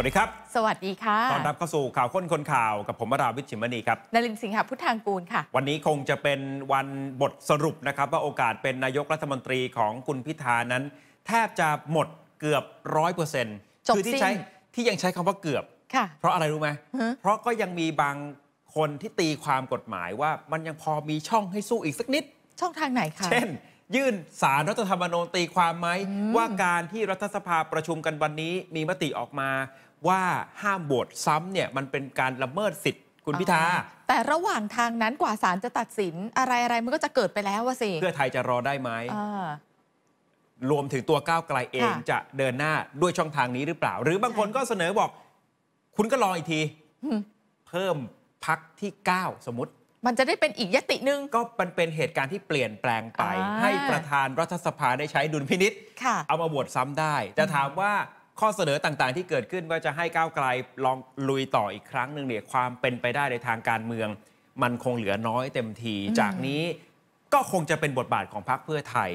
วัสดีครับ สวัสดีค่ะตอนรับเข้าสู่ข่าวค้นคนข่าวกับผมราวิชิมณีครับนลินสิงห์พุทธางกูลค่ะ วันนี้คงจะเป็นวันบทสรุปนะครับว่าโอกาสเป็นนายกรัฐมนตรีของคุณพิธานั้น แทบจะหมดเกือบร้อยเปอร์เซ็นต์คือที่ใช้ที่ยังใช้คำว่าเกือบค่ะ เพราะอะไรรู้ไหมเพราะก็ยังมีบางคนที่ตีความกฎหมายว่ามันยังพอมีช่องให้สู้อีกสักนิด ช่องทางไหนคะเช่น ยื่นสารรัฐธรรมนูญตีความไหมว่าการที่รัฐสภาประชุมกันวันนี้มีมติออกมาว่าห้ามโหวตซ้ำเนี่ยมันเป็นการละเมิดสิทธิ์คุณพิธาแต่ระหว่างทางนั้นกว่าศาลจะตัดสินอะไรอะไรมันก็จะเกิดไปแล้วว่ะสิ เพื่อไทยจะรอได้ไหมรวมถึงตัวก้าวไกลเองจะเดินหน้าด้วยช่องทางนี้หรือเปล่า หรือบางคนก็เสนอบอก คุณก็รออีกที เพิ่มพักที่ 9 สมมติ มันจะได้เป็นอีกยตินึงก็มันเป็นเหตุการณ์ที่เปลี่ยนแปลงไป ให้ประธานรัฐสภาได้ใช้ดุลพินิษฐ์เอามาบวชซ้ำได้แต่ถามว่าข้อเสนอต่างๆที่เกิดขึ้นว่าจะให้ก้าวไกลลองลุยต่ออีกครั้งหนึ่งเนี่ยความเป็นไปได้ในทางการเมือง มันคงเหลือน้อยเต็มที จากนี้ก็คงจะเป็นบทบาทของพรรคเพื่อไทย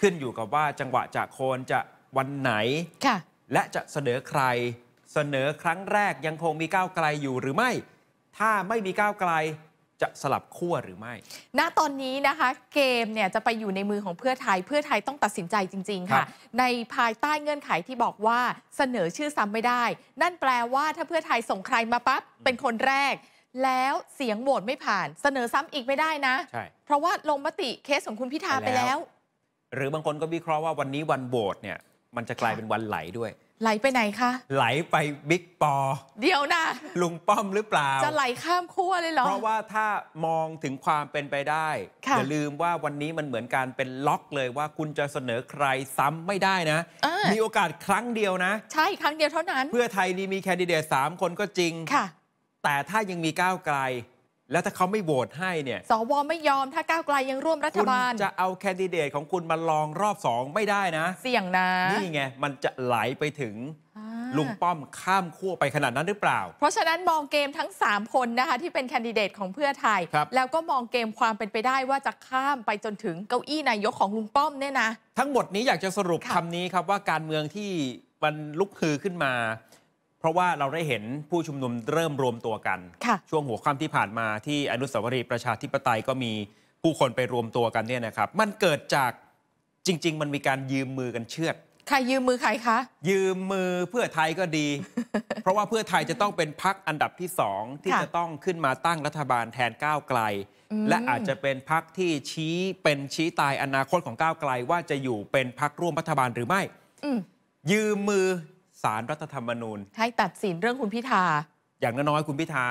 ขึ้นอยู่กับว่าจังหวะจากโคนจะวันไหนและจะเสนอใคร เสนอครั้งแรกยังคงมีก้าวไกลอยู่หรือไม่ ถ้าไม่มีก้าวไกลจะสลับขั้วหรือไม่ ณ ตอนนี้นะคะเกมเนี่ยจะไปอยู่ในมือของเพื่อไทย เพื่อไทยต้องตัดสินใจจริง ๆค่ะ ในภายใต้เงื่อนไขที่บอกว่าเสนอชื่อซ้ำไม่ได้ นั่นแปลว่าถ้าเพื่อไทยส่งใครมาปั๊บเป็นคนแรก แล้วเสียงโหวตไม่ผ่าน เสนอซ้ำอีกไม่ได้นะ เพราะว่าลงมติเคสของคุณพิธาไปแล้ว หรือบางคนก็วิเคราะห์ว่าวันนี้วันโหวตเนี่ยมันจะกลายเป็นวันไหลด้วยไหลไปไหนคะ ไหลไปบิ๊กปอเดี๋ยวนะ ลุงป้อมหรือเปล่า จะไหลข้ามขั้วเลยเหรอ เพราะว่าถ้ามองถึงความเป็นไปได้ อย่าลืมว่าวันนี้มันเหมือนการเป็นล็อกเลยว่าคุณจะเสนอใครซ้ำไม่ได้นะ มีโอกาสครั้งเดียวนะ ใช่ ครั้งเดียวเท่านั้น เพื่อไทยนี่มีแคนดิเดต 3 คนก็จริง ค่ะ แต่ถ้ายังมีก้าวไกลแล้วถ้าเขาไม่โหวตให้เนี่ย สวไม่ยอม ถ้าก้าวไกลยังร่วมรัฐบาลจะเอาแคนดิเดตของคุณมาลองรอบสองไม่ได้นะ เสี่ยงนะ นี่ไง มันจะไหลไปถึงลุงป้อมข้ามขั้วไปขนาดนั้นหรือเปล่า เพราะฉะนั้นมองเกมทั้ง 3 คนนะคะที่เป็นแคนดิเดตของเพื่อไทย แล้วก็มองเกมความเป็นไปได้ว่าจะข้ามไปจนถึงเก้าอี้นายกของลุงป้อมเนี่ยนะ ทั้งหมดนี้อยากจะสรุปคำนี้ครับว่าการเมืองที่มันลุกฮือขึ้นมาเพราะว่าเราได้เห็นผู้ชุมนุมเริ่มรวมตัวกันช่วงหัวค่ำที่ผ่านมาที่อนุสาวรีย์ประชาธิปไตยก็มีผู้คนไปรวมตัวกันเนี่ยนะครับ มันเกิดจากจริง ๆ มันมีการยืมมือกันเชือดใครยืมมือใครคะยืมมือเพื่อไทยก็ดี เพราะว่าเพื่อไทยจะต้องเป็นพักอันดับที่สองที่จะต้องขึ้นมาตั้งรัฐบาลแทนก้าวไกล และอาจจะเป็นพักที่ชี้เป็นชี้ตายอนาคตของก้าวไกล ว่าจะอยู่เป็นพักร่วมรัฐบาลหรือไม่ยืมมือสารรัฐธรรมนูญให้ตัดสินเรื่องคุณพิธาอย่างน้อยๆคุณพิธา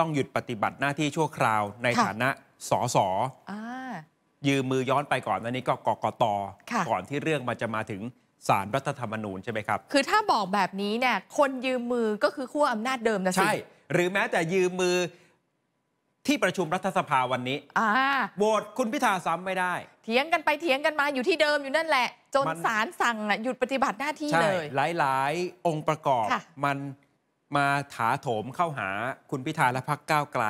ต้องหยุดปฏิบัติหน้าที่ชั่วคราวในฐานะสสยืมมือย้อนไปก่อนนันนี้ก็กกตก่อนที่เรื่องมันจะมาถึงสารรัฐธรรมนูญใช่ไหมครับคือถ้าบอกแบบนี้เนี่ยคนยืมมือก็คือขั้วอำนาจเดิมนะสิใช่ หรือแม้แต่ยืมมือที่ประชุมรัฐสภาวันนี้อ่าโหวตคุณพิธาซ้ำไม่ได้ เถียงกันไปเถียงกันมาอยู่ที่เดิมอยู่นั่นแหละ จนนศาลสั่งอ่ะหยุดปฏิบัติหน้าที่เลย หลายๆ องค์ประกอบมันมาถาโถมเข้าหาคุณพิธาและพักก้าวไกล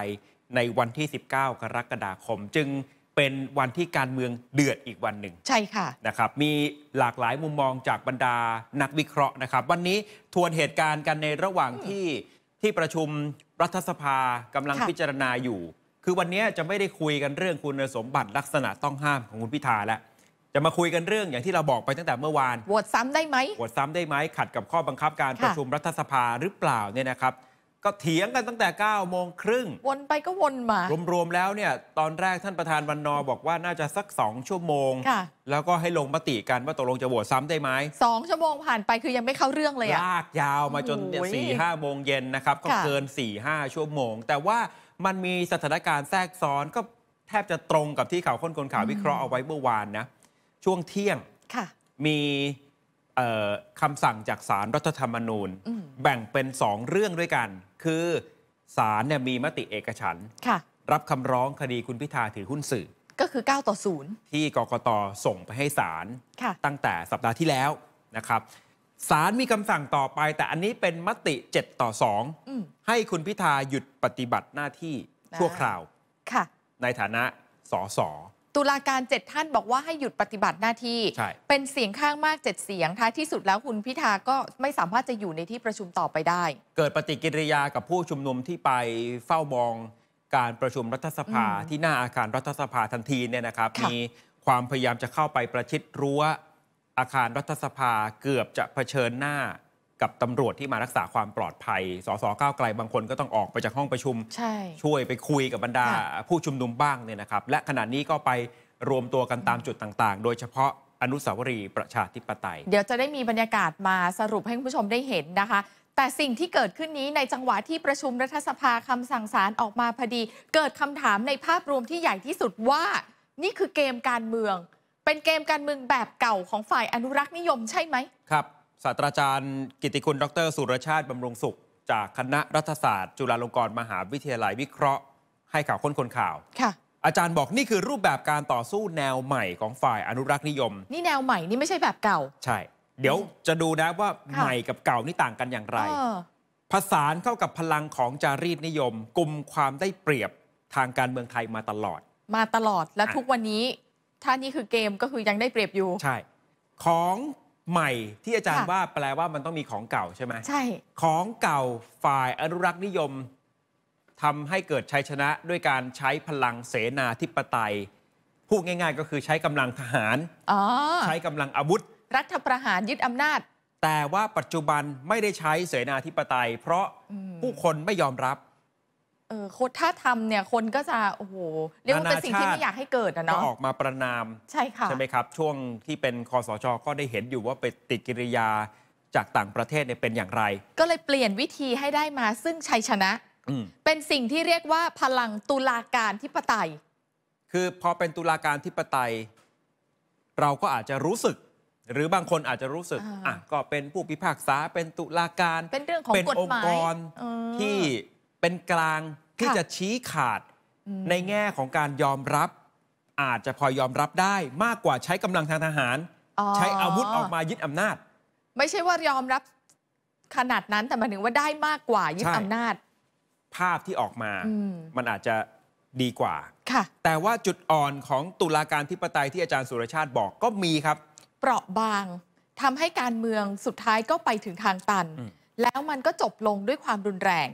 ในวันที่ 19 กรกฎาคม จึงเป็นวันที่การเมืองเดือดอีกวันหนึ่ง ใช่ค่ะ นะครับมีหลากหลายมุมมองจากบรรดานักวิเคราะห์นะครับ วันนี้ทวนเหตุการณ์กันในระหว่างที่ที่ประชุมรัฐสภากำลังพิจารณาอยู่ คือวันนี้จะไม่ได้คุยกันเรื่องคุณสมบัติลักษณะต้องห้ามของคุณพิธาแล้ว จะมาคุยกันเรื่องอย่างที่เราบอกไปตั้งแต่เมื่อวานโหวตซ้ำได้ไหมโหวตซ้ำได้ไหม ขัดกับข้อบังคับการประชุมรัฐสภาหรือเปล่าเนี่ยนะครับก็เถียงกันตั้งแต่9ก้าโมงครึ่งวนไปก็วนมา รวม ๆ แล้วเนี่ยตอนแรกท่านประธานวันนอบอกว่าน่าจะสักสองชั่วโมง แล้วก็ให้ลงมติกันว่าตกลงจะโหวตซ้ำได้ไหมสองชั่วโมงผ่านไปคือยังไม่เข้าเรื่องเลยลากยาวมาจนสี่ห้าโมงเย็นนะครับก็เกิน4ี่ห้าชั่วโมง แต่ว่ามันมีสถานการณ์แทรกซ้อนก็แทบจะตรงกับที่ข่าวค้นคนข่าววิเคราะห์เอาไว้เมื่อวานนะช่วงเที่ยงมีคำสั่งจากสารรัฐธรรมนูญ แบ่งเป็นสองเรื่องด้วยกันคือศาลเนี่ยมีมติเอกฉันค่ะ รับคำร้องคดีคุณพิธาถือหุ้นสื่อ ก็คือ 9 ต่อ 0 ที่กกตส่งไปให้ศาลตั้งแต่สัปดาห์ที่แล้ว นะครับศาลมีคำสั่งต่อไป แต่อันนี้เป็นมติ 7 ต่อ2 ให้คุณพิธาหยุดปฏิบัติหน้าที่ชั่วคราวในฐานะสสตุลาการเจ็ดท่านบอกว่า ให้หยุดปฏิบัติหน้าที่เป็นเสียงข้างมากเจ็ดเสียงท้ายที่สุดแล้วคุณพิธาก็ไม่สามารถจะอยู่ในที่ประชุมต่อไปได้ เกิดปฏิกิริยากับผู้ชุมนุมที่ไปเฝ้ามอง การประชุมรัฐสภา ที่หน้าอาคารรัฐสภาทันทีเนี่ยนะครับ มีความพยายามจะเข้าไปประชิดรั้วอาคารรัฐสภาเกือบจะเผชิญหน้ากับตำรวจที่มารักษาความปลอดภัย สสก้าวไกลบางคนก็ต้องออกไปจากห้องประชุมชช่วยไปคุยกับบรรดาผู้ชุมนุมบ้างเนี่ยนะครับ และขณะนี้ก็ไปรวมตัวกันตามจุดต่างๆ โดยเฉพาะอนุสาวรีย์ประชาธิปไตย เดี๋ยวจะได้มีบรรยากาศมาสรุปให้ผู้ชมได้เห็นนะคะ แต่สิ่งที่เกิดขึ้นนี้ในจังหวะที่ประชุมรัฐสภาคำสั่งสารออกมาพอดี เกิดคำถามในภาพรวมที่ใหญ่ที่สุดว่า นี่คือเกมการเมือง เป็นเกมการเมืองแบบเก่าของฝ่ายอนุรักษ์นิยมใช่ไหมครับศาสตราจารย์กิติคุณดรสุรชาติบำรงสุข จากคณะรัฐศาสตร์จุฬาลงกรณ์มหาวิทยาลัยวิเคราะห์ ให้ข่าวค้นคนข่าวค่ะอาจารย์บอกนี่คือรูปแบบการต่อสู้แนวใหม่ของฝ่ายอนุรักษ์นิยม นี่แนวใหม่นี่ไม่ใช่แบบเก่า ใช่ เดี๋ยวจะดูนะว่าใหม่กับเก่านี่ต่างกันอย่างไรออผสานเข้ากับพลังของจารีตนิยมกลุ่มความได้เปรียบทางการเมืองไทยมาตลอด มาตลอดและทุกวันนี้ถ้านี่คือเกมก็คือยังได้เปรียบอยู่ ใช่ ของใหม่ที่อาจารย์ว่าแปลว่ามันต้องมีของเก่าใช่ไหมใช่ ของเก่าฝ่าย อนุรักษ์นิยมทำให้เกิดชัยชนะด้วยการใช้พลังเสนาธิปไตย พูดง่าย ๆ ก็คือใช้กำลังทหารอใช้กำลังอาวุธ รัฐประหารยึดอำนาจ แต่ว่าปัจจุบันไม่ได้ใช้เสนาธิปไตย เพราะผู้คนไม่ยอมรับเออคถ้าทำเนี่ยคนก็จะโอ้โหเรียกว่าเป็นสิ่งที่ไม่อยากให้เกิดนะเนาะก็ออกมาประนามใช่ค่ะใช่ไหมครับ ช่วงที่เป็นคอสช ก็ได้เห็นอยู่ว่าปฏิกิริยาจากต่างประเทศเนี่ยเป็นอย่างไร ก็เลยเปลี่ยนวิธีให้ได้มาซึ่งชัยชนะเป็นสิ่งที่เรียกว่าพลังตุลาการทิปไตย คือพอเป็นตุลาการทิปไตย เราก็อาจจะรู้สึก หรือบางคนอาจจะรู้สึกอ่ะก็เป็นผู้พิพากษาเป็นตุลาการเป็นเรื่องของกฎหมายเป็นองค์กรที่เป็นกลางที่จะชี้ขาดในแง่ของการยอมรับ อาจจะพอยอมรับได้มากกว่าใช้กำลังทางทหาร ใช้อาวุธออกมายึดอำนาจ ไม่ใช่ว่ายอมรับขนาดนั้นแต่มันถึงว่าได้มากกว่ายึดอำนาจ ภาพที่ออกมามันอาจจะดีกว่าค่ะ แต่ว่าจุดอ่อนของตุลาการทิปไตยที่อาจารย์สุรชาติบอกก็มีครับ เปราะบางทำให้การเมืองสุดท้ายก็ไปถึงทางตัน แล้วมันก็จบลงด้วยความรุนแรง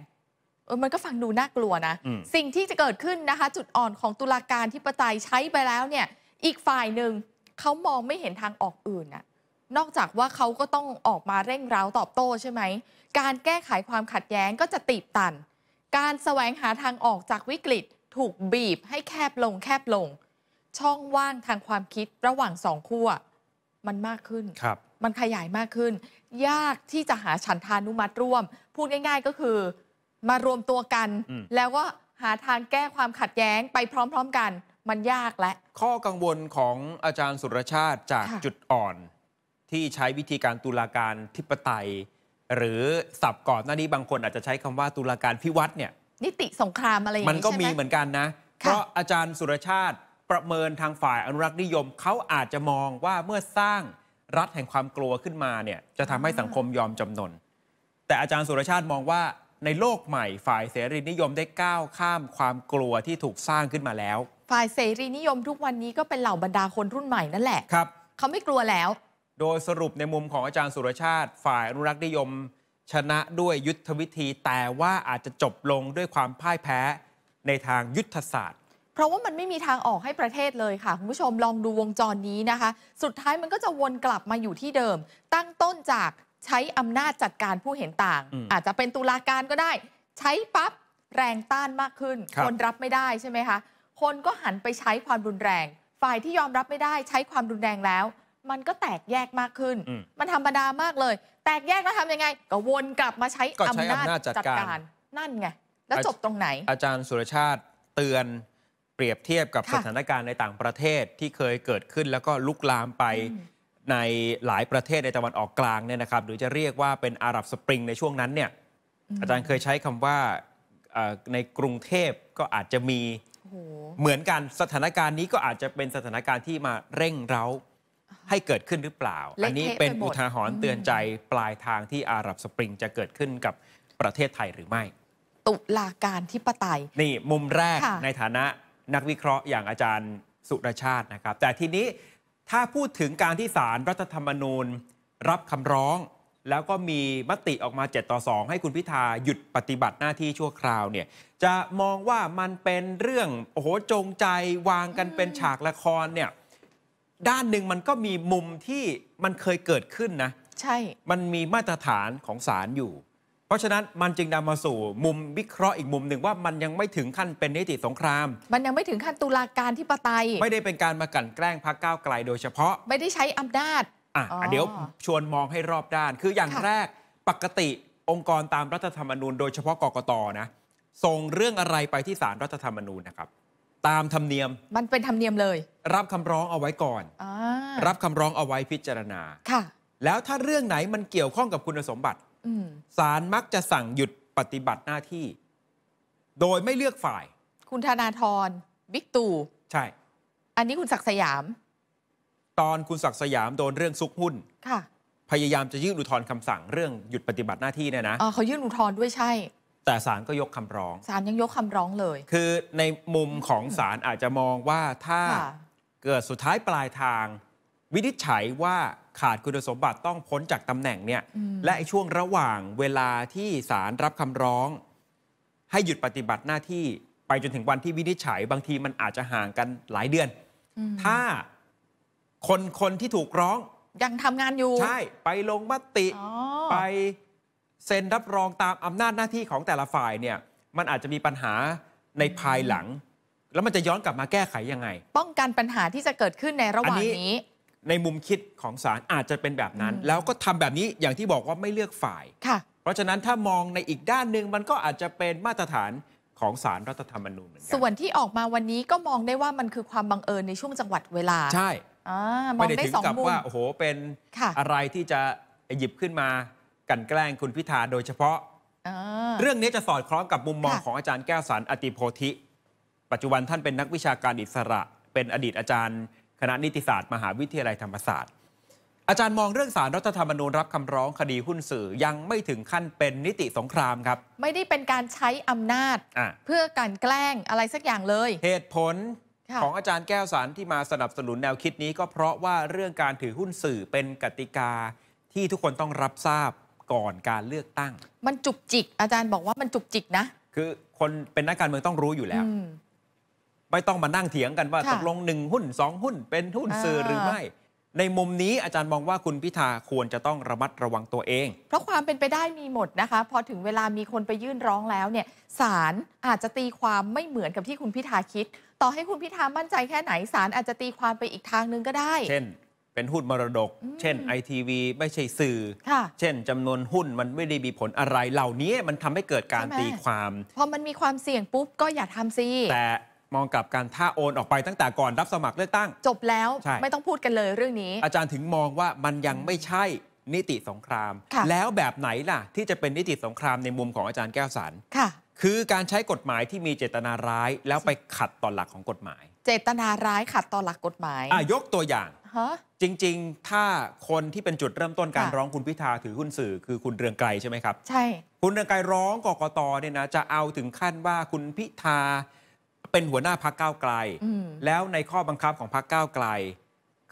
มันก็ฟังดูน่ากลัวนะ สิ่งที่จะเกิดขึ้นนะคะ จุดอ่อนของตุลาการที่ปทายใช้ไปแล้วเนี่ย อีกฝ่ายหนึ่ง เขามองไม่เห็นทางออกอื่นน่ะนอกจากว่าเขาก็ต้องออกมาเร่งร้าวตอบโต้ใช่ไหมการแก้ไขความขัดแย้งก็จะตีบตันการแสวงหาทางออกจากวิกฤต ถูกบีบให้แคบลงแคบลง ช่องว่างทางความคิดระหว่างสองขั้วมันมากขึ้นมันขยายมากขึ้น ยากที่จะหาฉันทานุมัติร่วม พูดง่าย ๆ ก็คือมารวมตัวกันแล้วก็หาทางแก้ความขัดแย้งไปพร้อม ๆกัน มันยากและ ข้อกังวลของอาจารย์สุรชาติจากจุดอ่อน ที่ใช้วิธีการตุลาการทิปไตย หรือสับก่อนหน้านี้บางคน อาจจะใช้คำว่าตุลาการพิวัตรเนี่ยนิติสงครามอะไรอย่างนี้มันก็มีเหมือนกันนะ เพราะอาจารย์สุรชาติประเมินทางฝ่ายอนุรักษ์นิยมเขาอาจจะมองว่าเมื่อสร้างรัฐแห่งความกลัวขึ้นมาเนี่ยจะทำให้สังคมยอมจำนนแต่อาจารย์สุรชาติมองว่าในโลกใหม่ ฝ่ายเสรีนิยมได้ก้าวข้ามความกลัวที่ถูกสร้างขึ้นมาแล้ว ฝ่ายเสรีนิยมทุกวันนี้ก็เป็นเหล่าบรรดาคนรุ่นใหม่นั่นแหละ ครับ เขาไม่กลัวแล้ว โดยสรุปในมุมของอาจารย์สุรชาติ ฝ่ายอนุรักษ์นิยม ชนะด้วยยุทธวิธี แต่ว่าอาจจะจบลงด้วยความพ่ายแพ้ในทางยุทธศาสตร์ เพราะว่ามันไม่มีทางออกให้ประเทศเลยค่ะคุณผู้ชมลองดูวงจรนี้นะคะ สุดท้ายมันก็จะวนกลับมาอยู่ที่เดิม ตั้งต้นจากใช้อำนาจจัดการผู้เห็นต่าง อาจจะเป็นตุลาการก็ได้ ใช้ปั๊บแรงต้านมากขึ้นคคนรับไม่ได้ใช่ไหมคะคนก็หันไปใช้ความรุนแรง ฝ่ายที่ยอมรับไม่ได้ใช้ความรุนแรงแล้ว มันก็แตกแยกมากขึ้น มันธรรมดามากเลย แตกแยกแล้วทำยังไงก็วนกลับมาใช้อำนาจจัดการ นั่นไงแล้วจบตรงไหน อาจารย์สุรชาติเตือนเปรียบเทียบกับสถานการณ์ในต่างประเทศที่เคยเกิดขึ้นแล้วก็ลุกลามไปในหลายประเทศในตะวันออกกลางเนี่ยนะครับหรือจะเรียกว่าเป็นอาหรับสปริง ในช่วงนั้นเนี่ยอาจารย์เคยใช้คำว่าในกรุงเทพก็อาจจะมีเหมือนกันสถานการณ์นี้ก็อาจจะเป็นสถานการณ์ที่มาเร่งเร้าให้เกิดขึ้นหรือเปล่า อันนี้เป็นอุทาหรณ์เตือนใจปลายทางที่อาหรับสปริง จะเกิดขึ้นกับประเทศไทยหรือไม่ ตุลาการที่ปไตยนี่มุมแรกในฐานะนักวิเคราะห์ อย่างอาจารย์สุรชาตินะครับ แต่ทีนี้ถ้าพูดถึงการที่ศาลรรัฐธรรมนูญรับคำร้องแล้วก็มีมติออกมา 7 ต่อ 2 ให้คุณพิธาหยุดปฏิบัติหน้าที่ชั่วคราวเนี่ยจะมองว่ามันเป็นเรื่อง โอ้โหจงใจวางกันเป็นฉากละครเนี่ยด้านหนึ่งมันก็มีมุมที่มันเคยเกิดขึ้นนะ ใช่มันมีมาตรฐานของศาลอยู่เพราะฉะนั้นมันจึงนำมาสู่มุมวิเคราะห์อีกมุมหนึ่งว่ามันยังไม่ถึงขั้นเป็นนิติสงคราม มันยังไม่ถึงขั้นตุลาการที่ปไตยไม่ได้เป็นการมากั่นแกล้งพักก้าวไกลโดยเฉพาะ ไม่ได้ใช้อำนาจ อ่ะเดี๋ยวชวนมองให้รอบด้าน คืออย่างแรกปกติองค์กรตามรัฐธรรมนูญโดยเฉพาะกกตนะส่งเรื่องอะไรไปที่ศาลรัฐธรรมนูญนะครับตามธรรมเนียม มันเป็นธรรมเนียมเลย รับคำร้องเอาไว้ก่อนอรับคำร้องเอาไว้พิจารณา ค่ะ แล้วถ้าเรื่องไหนมันเกี่ยวข้องกับคุณสมบัติศาลมักจะสั่งหยุดปฏิบัติหน้าที่ โดยไม่เลือกฝ่าย คุณธนาธร บิ๊กตู่ ใช่ อันนี้คุณศักดิ์สยาม ตอนคุณศักดิ์สยามโดนเรื่องซุกหุ้นค่ะ พยายามจะยื่นอุทธรณ์คำสั่งเรื่องหยุดปฏิบัติหน้าที่เนี่ยนะอ๋อเขายื่นอุทธรณ์ด้วยใช่ แต่ศาลก็ยกคำร้องศาลยังยกคำร้องเลย คือในมุมของศาลอาจจะมองว่าถ้าเกิดสุดท้ายปลายทาง วินิจฉัยว่าขาดคุณสมบัติต้องพ้นจากตำแหน่งเนี่ย และช่วงระหว่างเวลาที่ศาลรับคำร้อง ให้หยุดปฏิบัติหน้าที่ ไปจนถึงวันที่วินิจฉัยบางทีมันอาจจะห่างกันหลายเดือน ถ้าคนคนที่ถูกร้องยังทำงานอยู่ ใช่ ไปลงมติ ไปเซ็นรับรองตามอำนาจหน้าที่ของแต่ละฝ่ายเนี่ย มันอาจจะมีปัญหาในภายหลัง แล้วมันจะย้อนกลับมาแก้ไขยังไง ป้องกันปัญหาที่จะเกิดขึ้นในระหว่างนี้ในมุมคิดของศาลอาจจะเป็นแบบนั้น แล้วก็ทำแบบนี้อย่างที่บอกว่าไม่เลือกฝ่าย เพราะฉะนั้นถ้ามองในอีกด้านหนึ่งมันก็อาจจะเป็นมาตรฐานของศารรัฐธรรมนูญเหมือนกันส่วนที่ออกมาวันนี้ก็มองได้ว่ามันคือความบังเอิญในช่วงจังหวัดเวลาใช่ไม่ได้ถึงกับว่าโอ้โหเป็นอะไรที่จะหยิบขึ้นมากันแกล้งคุณพิธาโดยเฉพาะเรื่องนี้จะสอดคล้องกับมุมมองของอาจารย์แก้วสารอติโพธิ ปัจจุบันท่านเป็นนักวิชาการอิสระ เป็นอดีตอาจารย์คณะนิติศาสตร์มหาวิทยาลัยธรรมศาสตร์ อาจารย์มองเรื่องสารรัฐธรรมนูญรับคำร้องคดีหุ้นสื่อยังไม่ถึงขั้นเป็นนิติสงครามครับ ไม่ได้เป็นการใช้อำนาจ เพื่อการแกล้งอะไรสักอย่างเลย เหตุผลของอาจารย์แก้วสารที่มาสนับสนุนแนวคิดนี้ก็เพราะว่าเรื่องการถือหุ้นสื่อเป็นกติกาที่ทุกคนต้องรับทราบก่อนการเลือกตั้ง มันจุกจิกอาจารย์บอกว่ามันจุกจิกนะ คือคนเป็นนักการเมืองต้องรู้อยู่แล้วไม่ต้องมานั่งเถียงกันว่าตกลงหนึ่งหุ้นสองหุ้น เป็นหุ้นสื่อหรือไม่ ในมุมนี้อาจารย์มองว่าคุณพิธาควรจะต้องระมัดระวังตัวเอง เพราะความเป็นไปได้มีหมดนะคะ พอถึงเวลามีคนไปยื่นร้องแล้วเนี่ยศาลอาจจะตีความไม่เหมือนกับที่คุณพิธาคิด ต่อให้คุณพิธามั่นใจแค่ไหนศาลอาจจะตีความไปอีกทางนึงก็ได้ เช่น เป็นหุ้นมรดกเช่นไอทีวีไม่ใช่สื่อเช่น จำนวนหุ้นมันไม่ได้มีผลอะไร เหล่านี้มันทำให้เกิดการตีความพอมันมีความเสี่ยงปุ๊บก็อย่าทำซิแต่มองกับการถ้าโอนออกไปตั้งแต่ก่อนรับสมัครเลือกตั้ง จบแล้วใช่ไม่ต้องพูดกันเลยเรื่องนี้ อาจารย์ถึงมองว่ามันยังไม่ใช่นิติสงคราม แล้วแบบไหนล่ะที่จะเป็นนิติสงครามในมุมของอาจารย์แก้วสารค่ะคือการใช้กฎหมายที่มีเจตนาร้ายแล้วไปขัดต่อหลักของกฎหมาย เจตนาร้ายขัดต่อหลักกฎหมายอ่ะยกตัวอย่างฮะจริงๆถ้าคนที่เป็นจุดเริ่มต้นการร้องคุณพิธาถือหุ้นสื่อคือคุณเรืองไกรใช่ไหมครับใช่ คุณเรืองไกรร้องกกตเนี่ยนะจะเอาถึงขั้นว่าคุณพิธาเป็นหัวหน้าพักก้าวไกล แล้วในข้อบังคับของพักก้าวไกล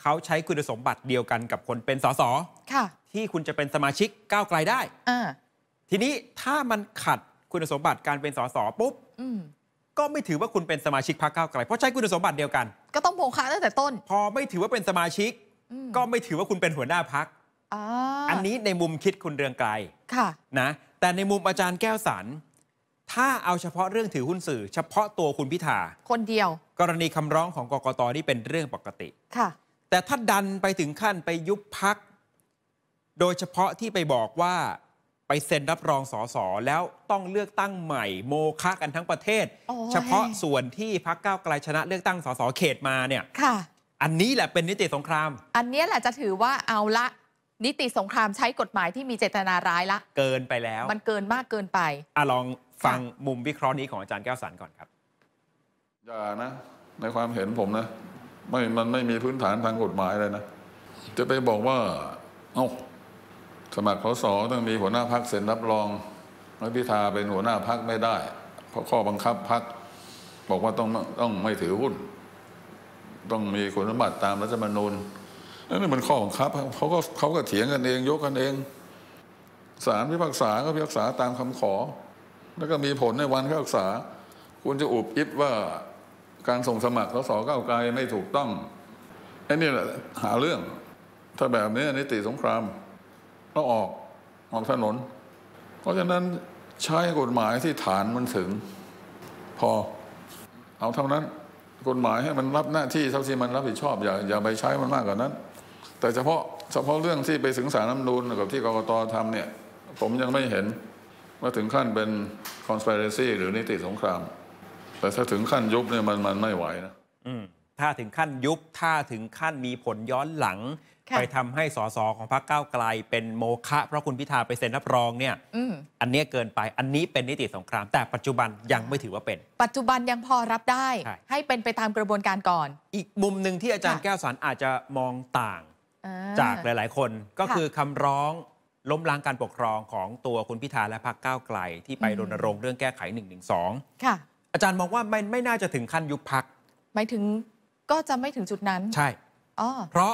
เขาใช้คุณสมบัติเดียวกันกับคนเป็นสสที่คุณจะเป็นสมาชิกก้าวไกลได้ทีนี้ถ้ามันขัดคุณสมบัติการเป็นสสปุ๊บก็ไม่ถือว่าคุณเป็นสมาชิกพรรคก้าวไกล เพราะใช้คุณสมบัติเดียวกัน ก็ต้องโผคะตั้งแต่ต้น พอไม่ถือว่าเป็นสมาชิกก็ไม่ถือว่าคุณเป็นหัวหน้าพักอันนี้ในมุมคิดคุณเรืองไกล ค่ะนะแต่ในมุมอาจารย์แก้วสรรถ้าเอาเฉพาะเรื่องถือหุ้นสื่อ เฉพาะตัวคุณพิธาคนเดียว กรณีคำร้องของกกตนี่เป็นเรื่องปกติค่ะ แต่ถ้าดันไปถึงขั้นไปยุบพักโดยเฉพาะที่ไปบอกว่าไปเซ็นรับรองสอสอแล้วต้องเลือกตั้งใหม่โมฆะกันทั้งประเทศ เฉพาะส่วนที่พักเก้าไกลชนะเลือกตั้งสอสอเขตมาเนี่ยค่ะ อันนี้แหละเป็นนิติสงคราม อันนี้แหละจะถือว่าเอาละนิติสงครามใช้กฎหมายที่มีเจตนาร้ายละ เกินไปแล้วมันเกินมากเกินไปอ่ะลองฟังมุมวิเคราะห์นี้ของอาจารย์แก้วสันก่อนครับอย่านะ ในความเห็นผมนะไม่มันไม่มีพื้นฐานทางกฎหมายเลยนะจะไปบอกว่าเอ้าสมัครสสต้องมีหัวหน้าพักเซ็นรับรองนัยพิธาเป็นหัวหน้าพักไม่ได้เพราะข้อบังคับพักบอกว่าต้องต้องไม่ถือหุ้นต้องมีคุณสมบัติตามรัฐธรรมนูญนั่นมันข้อบังคับเขาก็เขาก็เถียงกันเองยกกันเองศาลพิพากษาก็พิพากษาตามคำขอแล้วก็มีผลในวันเข้าศกษา คุณจะอุบอิบว่าการส่งสมัครสสก้าวไกลไม่ถูกต้องไอ้นี่แหละหาเรื่อง ถ้าแบบนี้นิติสงครามต้องออกออกถนน เพราะฉะนั้นใช้กฎหมายที่ฐานมันถึง พอเอาเท่านั้น กฎหมายให้มันรับหน้าที่เท่าที่มันรับผิดชอบอย่าอย่าไปใช้มันมากกว่านั้น แต่เฉพาะเฉพาะเรื่องที่ไปถึงสารน้ำนูนกับที่กรกตทำเนี่ย ผมยังไม่เห็นว่าถึงขั้นเป็นคอน s p i r a c y หรือนิติสงคราม แต่ถ้าถึงขั้นยุบเนี่ยมันมันไม่ไหวนะถ้าถึงขั้นยุบถ้าถึงขั้นมีผลย้อนหลัง ไปทำให้สสของพรรคก้าวไกล เป็นโมฆะเพราะคุณพิธาไปเซ็นรับรองเนี่ยอันนี้เกินไปอันนี้เป็นนิติสงคราม แต่ปัจจุบันยังไม่ถือว่าเป็น ปัจจุบันยังพอรับได้ ให้เป็นไปตามกระบวนการก่อน อีกมุมหนึ่งที่อาจารย์แก้วสารอาจจะมองต่างจากหลายๆคนก็คือคำร้องล้มล้างการปกครองของตัวคุณ พิธาและพรรคก้าวไกลที่ไปรณรงค์เรื่องแก้ไข1นึค่ะ อาจารย์มองว่าไม่ไม่น่าจะถึงขั้นยุบพักหมายถึงก็จะไม่ถึงจุดนั้นใช่อ๋อเพราะ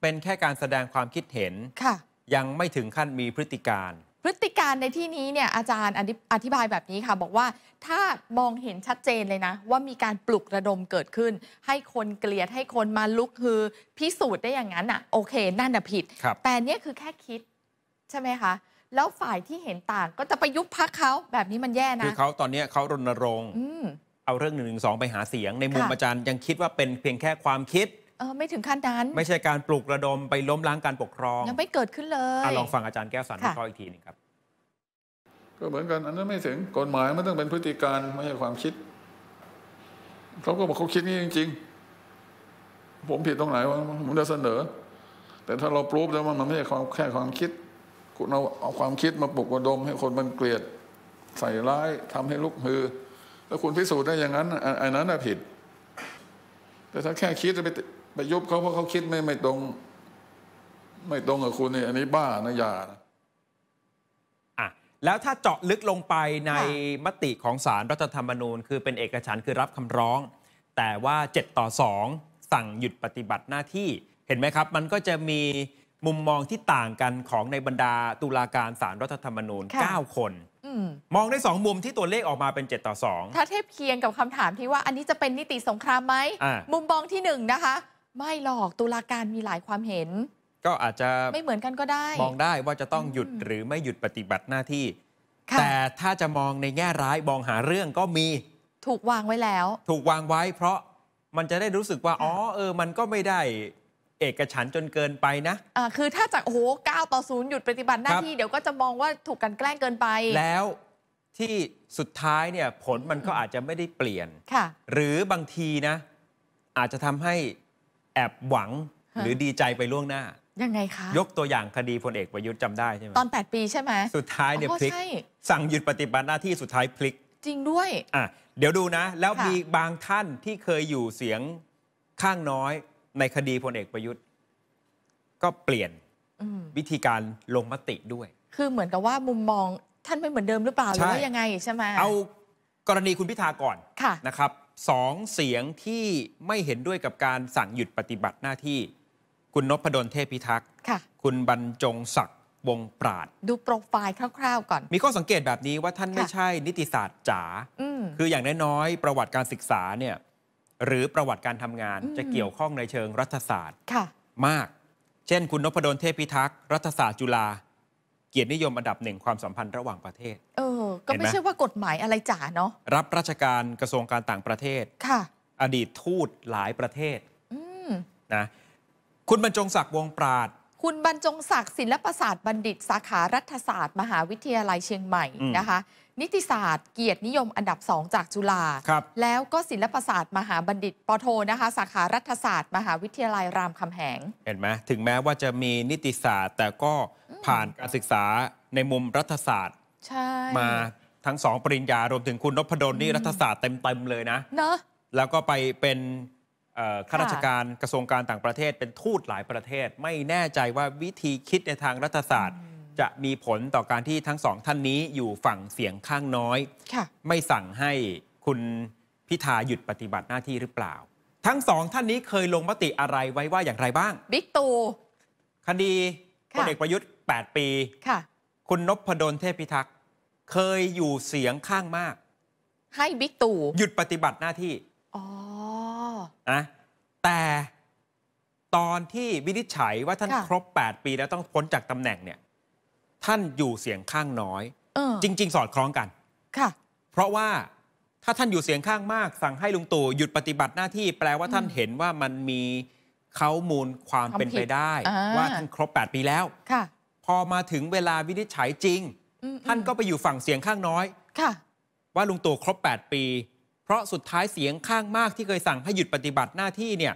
เป็นแค่การแสดงความคิดเห็นค่ะยังไม่ถึงขั้นมีพฤติการพฤติการในที่นี้เนี่ยอาจารย์อธิบายแบบนี้ค่ะบอกว่าถ้ามองเห็นชัดเจนเลยนะ ว่ามีการปลุกระดมเกิดขึ้น ให้คนเกลียดให้คนมาลุกฮือพิสูจน์ได้อย่างนั้นอ่ะโอเคนั่นน่ะผิดแต่เนี่ยคือแค่คิดใช่ไหมคะ แล้วฝ่ายที่เห็นต่างก็จะไปยุบพักเขาแบบนี้มันแย่นะ คือเขาตอนนี้เขารณรงค์เอาเรื่องหนึ่งสองไปหาเสียง ในมุมอาจารย์ยังคิดว่าเป็นเพียงแค่ความคิดเออไม่ถึงขั้นนั้น ไม่ใช่การปลุกระดมไปล้มล้างการปกครอง ยังไม่เกิดขึ้นเลยอลองฟังอาจารย์แก้วสันวิเคราะห์อีกทีนึงครับ ก็เหมือนกันอันนั้นไม่ถึงกฎหมายมันต้องเป็นพฤติการไม่ใช่ความคิดเขาก็บอกเขาคิดนี่จริง ๆ ผมผิดตรงไหนวะผมจะเสนอ แต่ถ้าเราปลุกแล้วมันไม่ใช่ความแค่ความคิดคุณเอาเอาความคิดมาปลุกระดม ให้คนมันเกลียดใส่ร้ายทำให้ลุกฮือ แล้วคุณพิสูจน์ได้อย่างนั้นไอ้นั้นน่ะผิด แต่ถ้าแค่คิดจะไปไปยุบเขาเพราะเขาคิดไม่ไม่ตรง ไม่ตรงกับคุณนี่อันนี้บ้านะยานะแล้วถ้าเจาะลึกลงไปในมติของสารรัฐธรรมนูญ คือเป็นเอกฉันคือรับคำร้อง แต่ว่า7ต่อ2สั่งหยุดปฏิบัติหน้าที่ เห็นไหมครับ มันก็จะมีมุมมองที่ต่างกันของในบรรดาตุลาการสารรัฐธรรมนูญ9คนมองได้สองมุมที่ตัวเลขออกมาเป็น 7 ต่อ 2 ถ้าเทียบเคียงกับคำถามที่ว่าอันนี้จะเป็นนิติสงครามไหมมุมมองที่หนึ่งนะคะ ไม่หรอกตุลาการมีหลายความเห็น ก็อาจจะไม่เหมือนกันก็ได้ มองได้ว่าจะต้องหยุดหรือไม่หยุดปฏิบัติหน้าที่ แต่ถ้าจะมองในแง่ร้ายมองหาเรื่องก็มี ถูกวางไว้แล้ว ถูกวางไว้ เพราะมันจะได้รู้สึกว่า อ๋อเออ มันก็ไม่ได้เอกฉันจนเกินไปนะะคือถ้าจากโอ้โหก้าต่อศูนย์หยุดปฏิบัติหน้าที่ เดี๋ยวก็จะมองว่าถูกกันแกล้งเกินไป แล้วที่สุดท้ายเนี่ย ผลมันก็อาจจะไม่ได้เปลี่ยน ค่ะ หรือบางทีนะ อาจจะทำให้แอบหวังหรือดีใจไปล่วงหน้า ยังไงคะ ยกตัวอย่างคดีพลเอกประยุทธ์จำได้ใช่ไหมตอน 8 ปีใช่ไหมสุดท้ายเนี่ยพลิกสั่งหยุดปฏิบัติหน้าที่สุดท้ายพลิกจริงด้วยอ่ะเดี๋ยวดูนะ แล้วมีบางท่านที่เคยอยู่เสียงข้างน้อยในคดีพลเอกประยุทธ์ ก็เปลี่ยนวิธีการลงมติด้วย คือเหมือนกับว่ามุมมอง ท่านไม่เหมือนเดิมหรือเปล่าหรือว่ายังไงใช่ไหมเอากรณีคุณพิธาก่อนนะครับสองเสียงที่ไม่เห็นด้วยกับการสั่งหยุดปฏิบัติหน้าที่ คุณนพดลเทพิทักษ์คุณบรรจงศักดิ์วงปราด ดูโปรไฟล์คร่าวๆก่อน มีข้อสังเกตแบบนี้ว่าท่านไม่ใช่นิติศาสตร์จ๋าคืออย่างน้อยๆประวัติการศึกษาเนี่ยหรือประวัติการทำงานจะเกี่ยวข้องในเชิงรัฐศาสตร์มาก เช่นคุณนพดลเทพิทักษ์รัฐศาสตร์จุฬาเกียรตินิยมอันดับหนึ่งความสัมพันธ์ระหว่างประเทศ เออ ก็ไม่ใช่ว่ากฎหมายอะไรจ๋าเนาะ รับราชการกระทรวงการต่างประเทศ ค่ะ อดีตทูตหลายประเทศนะ คุณบรรจงศักดิ์วงปราด คุณบรรจงศักดิ์ศิลปศาสตร์บัณฑิต สาขารัฐศาสตร์มหาวิทยาลัยเชียงใหม่นะคะนิติศาสตร์เกียรตินิยมอันดับสองจากจุฬา แล้วก็ศิลปศาสตร์มหาบัณฑิต ปโทนะคะสาขารัฐศาสตร์มหาวิทยาลัยรามคำแหง เห็นไหมถึงแม้ว่าจะมีนิติศาสตร์ แต่ก็ผ่านการศึกษาในมุมรัฐศาสตร์มาทั้งสองปริญญา รวมถึงคุณนพดลนี่รัฐศาสตร์เต็มๆ เลยนะเนะแล้วก็ไปเป็นข้าราชการกระทรวงการต่างประเทศเป็นทูตหลายประเทศ ไม่แน่ใจว่าวิธีคิดในทางรัฐศาสตร์จะมีผลต่อการที่ทั้งสองท่านนี้อยู่ฝั่งเสียงข้างน้อยไม่สั่งให้คุณพิธาหยุดปฏิบัติหน้าที่หรือเปล่า ทั้งสองท่านนี้เคยลงมติอะไรไว้ว่าอย่างไรบ้าง บิ๊กตูคดีพลเอกประยุทธ์ 8 ปีค่ะ คุณนพดลเทพพิทักษ์เคยอยู่เสียงข้างมาก ให้บิ๊กตู่หยุดปฏิบัติหน้าที่อ๋อนะแต่ตอนที่วินิจฉัยว่าท่านครบ 8 ปี แล้วต้องพ้นจากตำแหน่งเนี่ยท่านอยู่เสียงข้างน้อยจริง ๆ สอดคล้องกัน ค่ะ เพราะว่า ถ้าท่านอยู่เสียงข้างมาก สั่งให้ลุงตู่หยุดปฏิบัติหน้าที่ แปลว่าท่านเห็นว่ามันมีเขามูลความเป็นไปได้ ว่าท่านครบ 8 ปีแล้วค่ะ พอมาถึงเวลาวินิจฉัยจริง ท่านก็ไปอยู่ฝั่งเสียงข้างน้อย ค่ะ ว่าลุงตู่ครบ 8 ปี เพราะสุดท้ายเสียงข้างมากที่เคยสั่งให้หยุดปฏิบัติหน้าที่เนี่ย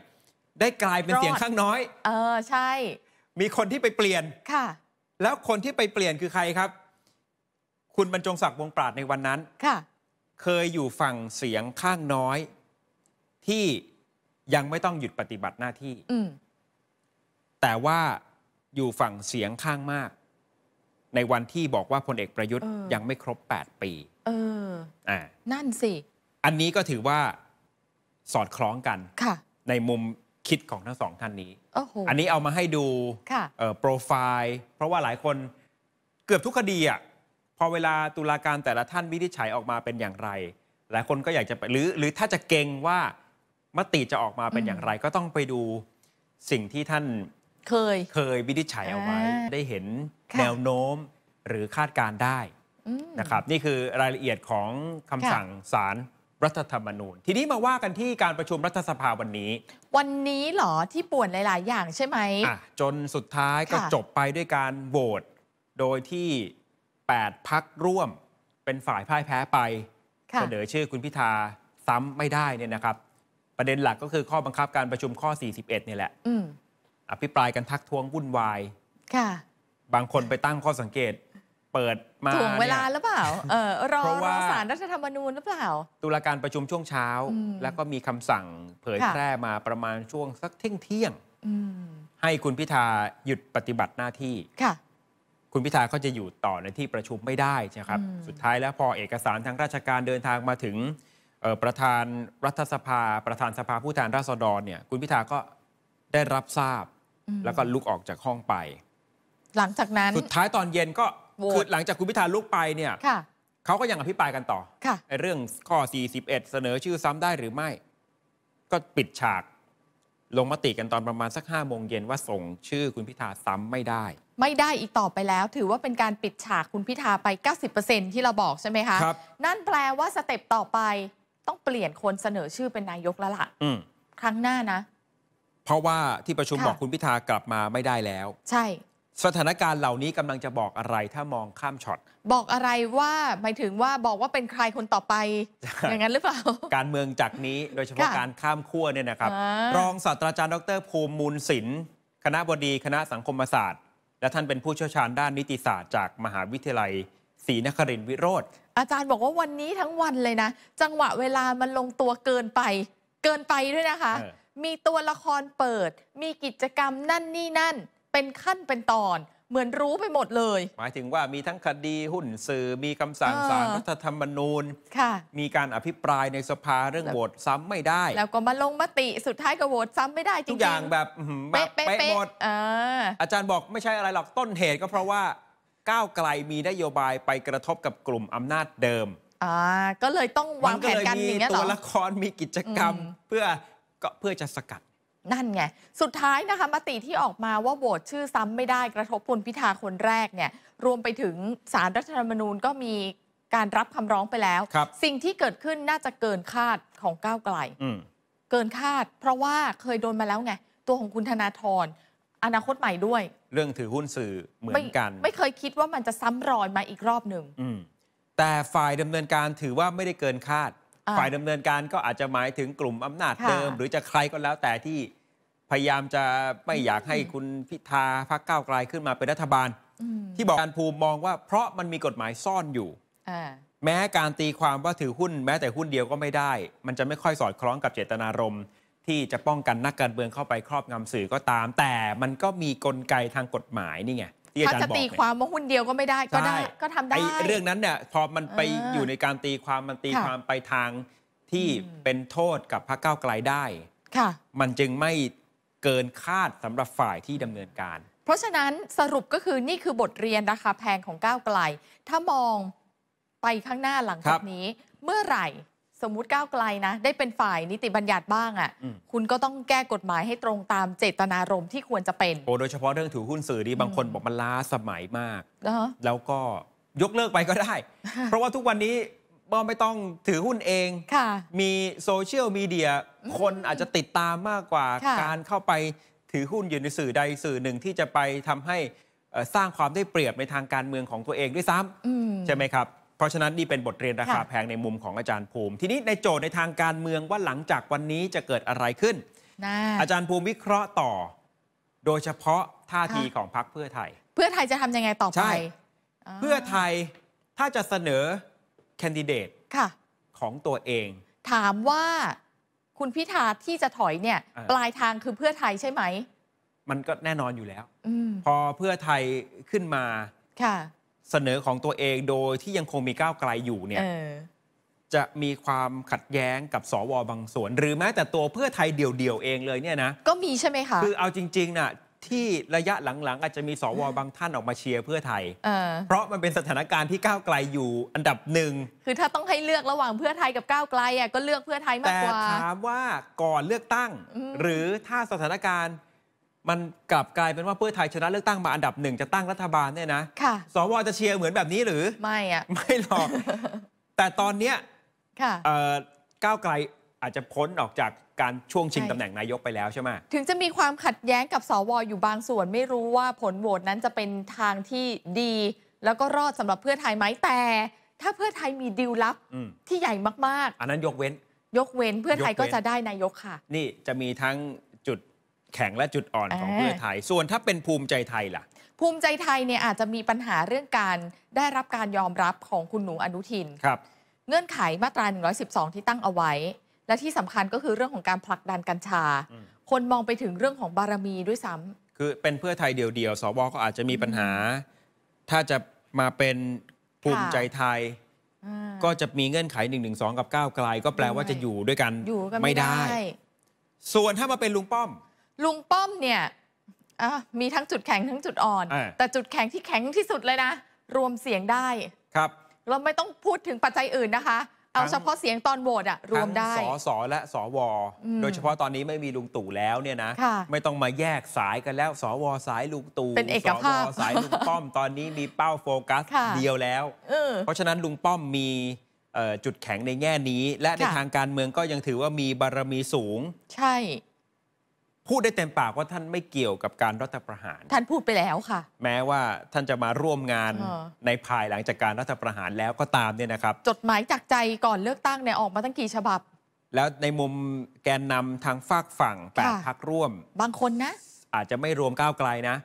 ได้กลายเป็นเสียงข้างน้อย เออใช่ มีคนที่ไปเปลี่ยน ค่ะแล้วคนที่ไปเปลี่ยนคือใครครับ คุณบรรจงศักดิ์วงปราดในวันนั้นค่ะเคยอยู่ฝั่งเสียงข้างน้อย ที่ยังไม่ต้องหยุดปฏิบัติหน้าที่ แต่ว่าอยู่ฝั่งเสียงข้างมาก ในวันที่บอกว่าพลเอกประยุทธ์ ยังไม่ครบ 8 ปี เอออ่านั่นสิ อันนี้ก็ถือว่าสอดคล้องกันในมุมคิดของทั้งสองท่านนี้อ้โห อันนี้เอามาให้ดูค่ะโปรไฟล์ เพราะว่าหลายคนเกือบทุกคดีอ่ะพอเวลาตุลาการแต่ละท่านวินิจฉัยออกมาเป็นอย่างไร หลายคนก็อยากจะไป หรือ หรือถ้าจะเก่งว่ามติจะออกมาเป็นอย่างไร ก็ต้องไปดูสิ่งที่ท่านเคยเคยวินิจฉัยเอาไว้ ได้เห็นแนวโน้มหรือคาดการได้นะครับ นี่คือรายละเอียดของคำสั่งศาลรัฐธรรมนูญทีนี้มาว่ากันที่การประชุมรัฐสภาวันนี้ วันนี้เหรอ ที่ป่วนหลายๆอย่างใช่ไหมจนสุดท้ายก็จบไปด้วยการโหวตโดยที่ 8พักร่วมเป็นฝ่ายพ่ายแพ้ไปเสนอชื่อคุณพิธา ซ้ำไม่ได้เนี่ยนะครับ ประเด็นหลักก็คือข้อบังคับการประชุมข้อ 41 เนี่ยแหละอภิปรายกันทักท้วงวุ่นวายบางคนไปตั้งข้อสังเกตเปิดมาถ่วงเวลาหรือเปล่า เออรอรอสารรัฐธรรมนูญหรือเปล่าตุลาการประชุมช่วงเช้าแล้วก็มีคำสั่งเผยแพร่มาประมาณช่วงสักเที่ยงเที่ยงให้คุณพิธาหยุดปฏิบัติหน้าที่ค่ะคุณพิธาก็จะอยู่ต่อในที่ประชุมไม่ได้ใช่ครับสุดท้ายแล้วพอเอกสารทางราชการเดินทางมาถึงประธานรัฐสภา ประธานสภาผู้แทนราษฎรเนี่ย คุณพิธาก็ได้รับทราบ แล้วก็ลุกออกจากห้องไป หลังจากนั้นสุดท้ายตอนเย็นก็คือหลังจากคุณพิธาลุกไปเนี่ย เขาก็ยังอภิปรายกันต่อค่ะเรื่องข้อ 41 เสนอชื่อซ้ำได้หรือไม่ ก็ปิดฉาก ลงมติกันตอนประมาณสัก5้าโมงเย็นว่าส่งชื่อคุณพิธาซ้ำไม่ได้ ไม่ได้อีกต่อไปแล้ว ถือว่าเป็นการปิดฉากคุณพิธาไป 90%ที่เราบอกใช่ไหมคะครับนั่นแปลว่าสเต็ปต่อไปต้องเปลี่ยนคนเสนอชื่อเป็นนายกแล้วล่ะอืครั้งหน้านะ เพราะว่าที่ประชุมบอกคุณพิธากลับมาไม่ได้แล้ว ใช่สถานการณ์เหล่านี้กำลังจะบอกอะไรถ้ามองข้ามช็อต บอกอะไรว่าหมายถึงว่าบอกว่าเป็นใครคนต่อไป อย่างนั้นหรือเปล่า การเมืองจากนี้โดยเฉพาะการข้ามขั้วเนี่ยนะครับ รองศาสตราจารย์ดรภูมิมูลศิลป์คณะบดี คณะสังคมศาสตร์และท่านเป็นผู้เชี่ยวชาญด้านนิติศาสตร์จากมหาวิทยาลัยศรีนครินทร์วิโรธอาจารย์บอกว่าวันนี้ทั้งวันเลยนะ จังหวะเวลามันลงตัวเกินไป เกินไปด้วยนะคะ มีตัวละครเปิด มีกิจกรรมนั่นนี่นั่นเป็นขั้นเป็นตอนเหมือนรู้ไปหมดเลย หมายถึงว่ามีทั้งคดีหุ้นสื่อมีคำสั่งศาลรัฐธรรมนูญมีการอภิปรายในสภาเรื่องโหวตซ้ำไม่ได้ แล้วก็มาลงมติสุดท้ายก็โหวตซ้ำไม่ได้จริงทุกอย่างแบบเป๊ะหมดอาจารย์บอกไม่ใช่อะไรหรอกต้นเหตุก็เพราะว่าก้าวไกลมีนโยบายไปกระทบกับกลุ่มอำนาจเดิมก็เลยต้องวางแผนกันอย่างนี้หรอตัวละครมีกิจกรรมเพื่อก็เพื่อจะสกัดนั่นไงสุดท้ายนะคะมติที่ออกมาว่าโหวตชื่อซ้ำไม่ได้กระทบคุณพิธาคนแรกเนี่ย รวมไปถึงสารรัฐธรรมนูญก็มีการรับคำร้องไปแล้ว สิ่งที่เกิดขึ้นน่าจะเกินคาดของก้าวไกล เกินคาดเพราะว่าเคยโดนมาแล้วไงตัวของคุณธนาธรอนาคตใหม่ด้วย เรื่องถือหุ้นสื่อเหมือนกัน ไม่เคยคิดว่ามันจะซ้ำรอยมาอีกรอบหนึ่งแต่ฝ่ายดำเนินการถือว่าไม่ได้เกินคาด ฝ่ายดำเนินการก็อาจจะหมายถึงกลุ่มอำนาจเดิม หรือจะใครก็แล้วแต่ที่พยายามจะไม่อยากให้คุณพิธาพักก้าวไกลขึ้นมาเป็นรัฐบาลที่บอกการภูมิมองว่า เพราะมันมีกฎหมายซ่อนอยู่แม้การตีความว่าถือหุ้นแม้แต่หุ้นเดียวก็ไม่ได้ มันจะไม่ค่อยสอดคล้องกับเจตนารมณ์ ที่จะป้องกันนักการเมืองเข้าไปครอบงำสื่อก็ตาม แต่มันก็มีกลไกทางกฎหมายนี่ไง่อจถ้าจะตีความว่าหุ้นเดียวก็ไม่ได้ก็ได้ก็ทำได้เรื่องนั้นเนี่ยพอมันไปอยู่ในการตีความมันตีความไปทางที่เป็นโทษกับพรรคก้าไกลได้ ค่ะ มันจึงไม่เกินคาดสำหรับฝ่ายที่ดำเนินการ เพราะฉะนั้นสรุปก็คือนี่คือบทเรียนราคาแพงของก้าวไกล ถ้ามองไปข้างหน้าหลังจากบนี้ เมื่อไหร่สมมุติก้าวไกลนะ ได้เป็นฝ่ายนิติบัญญัติบ้างอะ่ะคุณก็ต้องแก้กฎหมายให้ตรงตามเจตนารมณ์ที่ควรจะเป็น โอ้โดยเฉพาะเรื่องถือหุ้นสื่อดีบางคนบอกมันล้าสมัยมาก แล้วก็ยกเลิกไปก็ได้ เพราะว่าทุกวันนี้อมไม่ต้องถือหุ้นเองมีโซเชียลมีเดีย คนอาจจะติดตามมากกว่าการเข้าไปถือหุ้นอยู่ในสื่อใดสื่อหนึ่งที่จะไปทำให้สร้างความได้เปรียบในทางการเมืองของตัวเองด้วยซ้ำใช่ไหมครับ เพราะฉะนั้นนี่เป็นบทเรียนราคาแพงในมุมของอาจารย์ภูมิ ทีนี้ในโจทย์ในทางการเมืองว่าหลังจากวันนี้จะเกิดอะไรขึ้นอาจารย์ภูมิวิเคราะห์ต่อโดยเฉพาะท่าทีของพรรคเพื่อไทย เพื่อไทยจะทำยังไงต่อไปเพื่อไทยถ้าจะเสนอคนดิเดตค่ะของตัวเอง ถามว่าคุณพิธาที่จะถอยเนี่ย ปลายทางคือเพื่อไทยใช่ไหม มันก็แน่นอนอยู่แล้วอพอเพื่อไทยขึ้นมา ค่ะ เสนอของตัวเองโดยที่ยังคงมีก้าวไกลอยู่เนี่ย จะมีความขัดแย้งกับสวบางส่วน หรือแม้แต่ตัวเพื่อไทยเดี่ยวๆเองเลยเนี่ยนะ ก็มีใช่ไหมคะ คือเอาจริงๆน่ะที่ระยะหลัง ๆ อาจจะมีสวบางท่านออกมาเชียร์เพื่อไทยเเพราะมันเป็นสถานการณ์ที่ก้าวไกลอยู่อันดับหนึ่ง คือถ้าต้องให้เลือกระหว่างเพื่อไทยกับก้าวไกลอ่ะก็เลือกเพื่อไทยมากกว่า แต่ถามว่าก่อนเลือกตั้ง หรือถ้าสถานการณ์มันกลับกลายเป็นว่าเพื่อไทยชนะเลือกตั้ง มาอันดับหนึ่งจะตั้งรัฐบาลเนี่ยนะค่ะสวจะเชียร์เหมือนแบบนี้หรือ ไม่อ่ะไม่หรอก แต่ตอนเนี้ยค่ะก้าวไกลอาจจะพ้นออกจากการช่วงชิงตำแหน่งนายกไปแล้วใช่ไหมถึงจะมีความขัดแย้งกับสว อยู่บางส่วน ไม่รู้ว่าผลโหวตนั้นจะเป็นทางที่ดี แล้วก็รอดสำหรับเพื่อไทยไหมแต่ ถ้าเพื่อไทยมีดีลลับที่ใหญ่มากๆ อันนั้นยกเว้น ยกเว้นเพื่อไทยก็จะได้นายกค่ะ นี่จะมีทั้งจุดแข็งและจุดอ่อนของเพื่อไทยส่วนถ้าเป็นภูมิใจไทยล่ะ ภูมิใจไทยเนี่ยอาจจะมีปัญหาเรื่องการ ได้รับการยอมรับของคุณหนูอนุทินครับ เงื่อนไขมาตรา112 ที่ตั้งเอาไว้และที่สำคัญก็คือเรื่องของการผลักดันกัญชา คนมองไปถึงเรื่องของบารมีด้วยซ้ำ คือเป็นเพื่อไทยเดียวๆ สวก็อาจจะมีปัญหา ถ้าจะมาเป็นภูมิใจไทยก็จะมีเงื่อนไขหนึ่่งงงหนึสอกับก้าวไกลก็แปลว่าจะอยู่ด้วยกันไม่ได้ ส่วนถ้ามาเป็นลุงป้อม ลุงป้อมเนี่ยมีทั้งจุดแข็งทั้งจุดอ่อน แต่จุดแข็งที่แข็งที่สุดเลยนะรวมเสียงได้ครับ เราไม่ต้องพูดถึงปัจจัยอื่นนะคะเอาเฉพาะเสียงตอนโหวตอะรวมได้สสและสว โดยเฉพาะตอนนี้ไม่มีลุงตู่แล้วเนี่ยนะไม่ต้องมาแยกสายกันแล้ว สวสายลุงตู่เป็นเอกภาพสายลุงป้อมตอนนี้มีเป้าโฟกัสเดียวแล้วเพราะฉะนั้นลุงป้อมมีจุดแข็งในแง่นี้ และในทางการเมืองก็ยังถือว่ามีบารมีสูง ใช่พูดได้เต็มปากว่าท่านไม่เกี่ยวกับการรัฐประหาร ท่านพูดไปแล้วค่ะ แม้ว่าท่านจะมาร่วมงาน ในภายหลังจากการรัฐประหารแล้วก็ตามเนี่ยนะครับ จดหมายจากใจก่อนเลือกตั้งเนี่ยออกมาตั้งกี่ฉบับ แล้วในมุมแกนนำทางฝากฝั่งแปดพักร่วม บางคนนะ อาจจะไม่รวมก้าวไกลนะ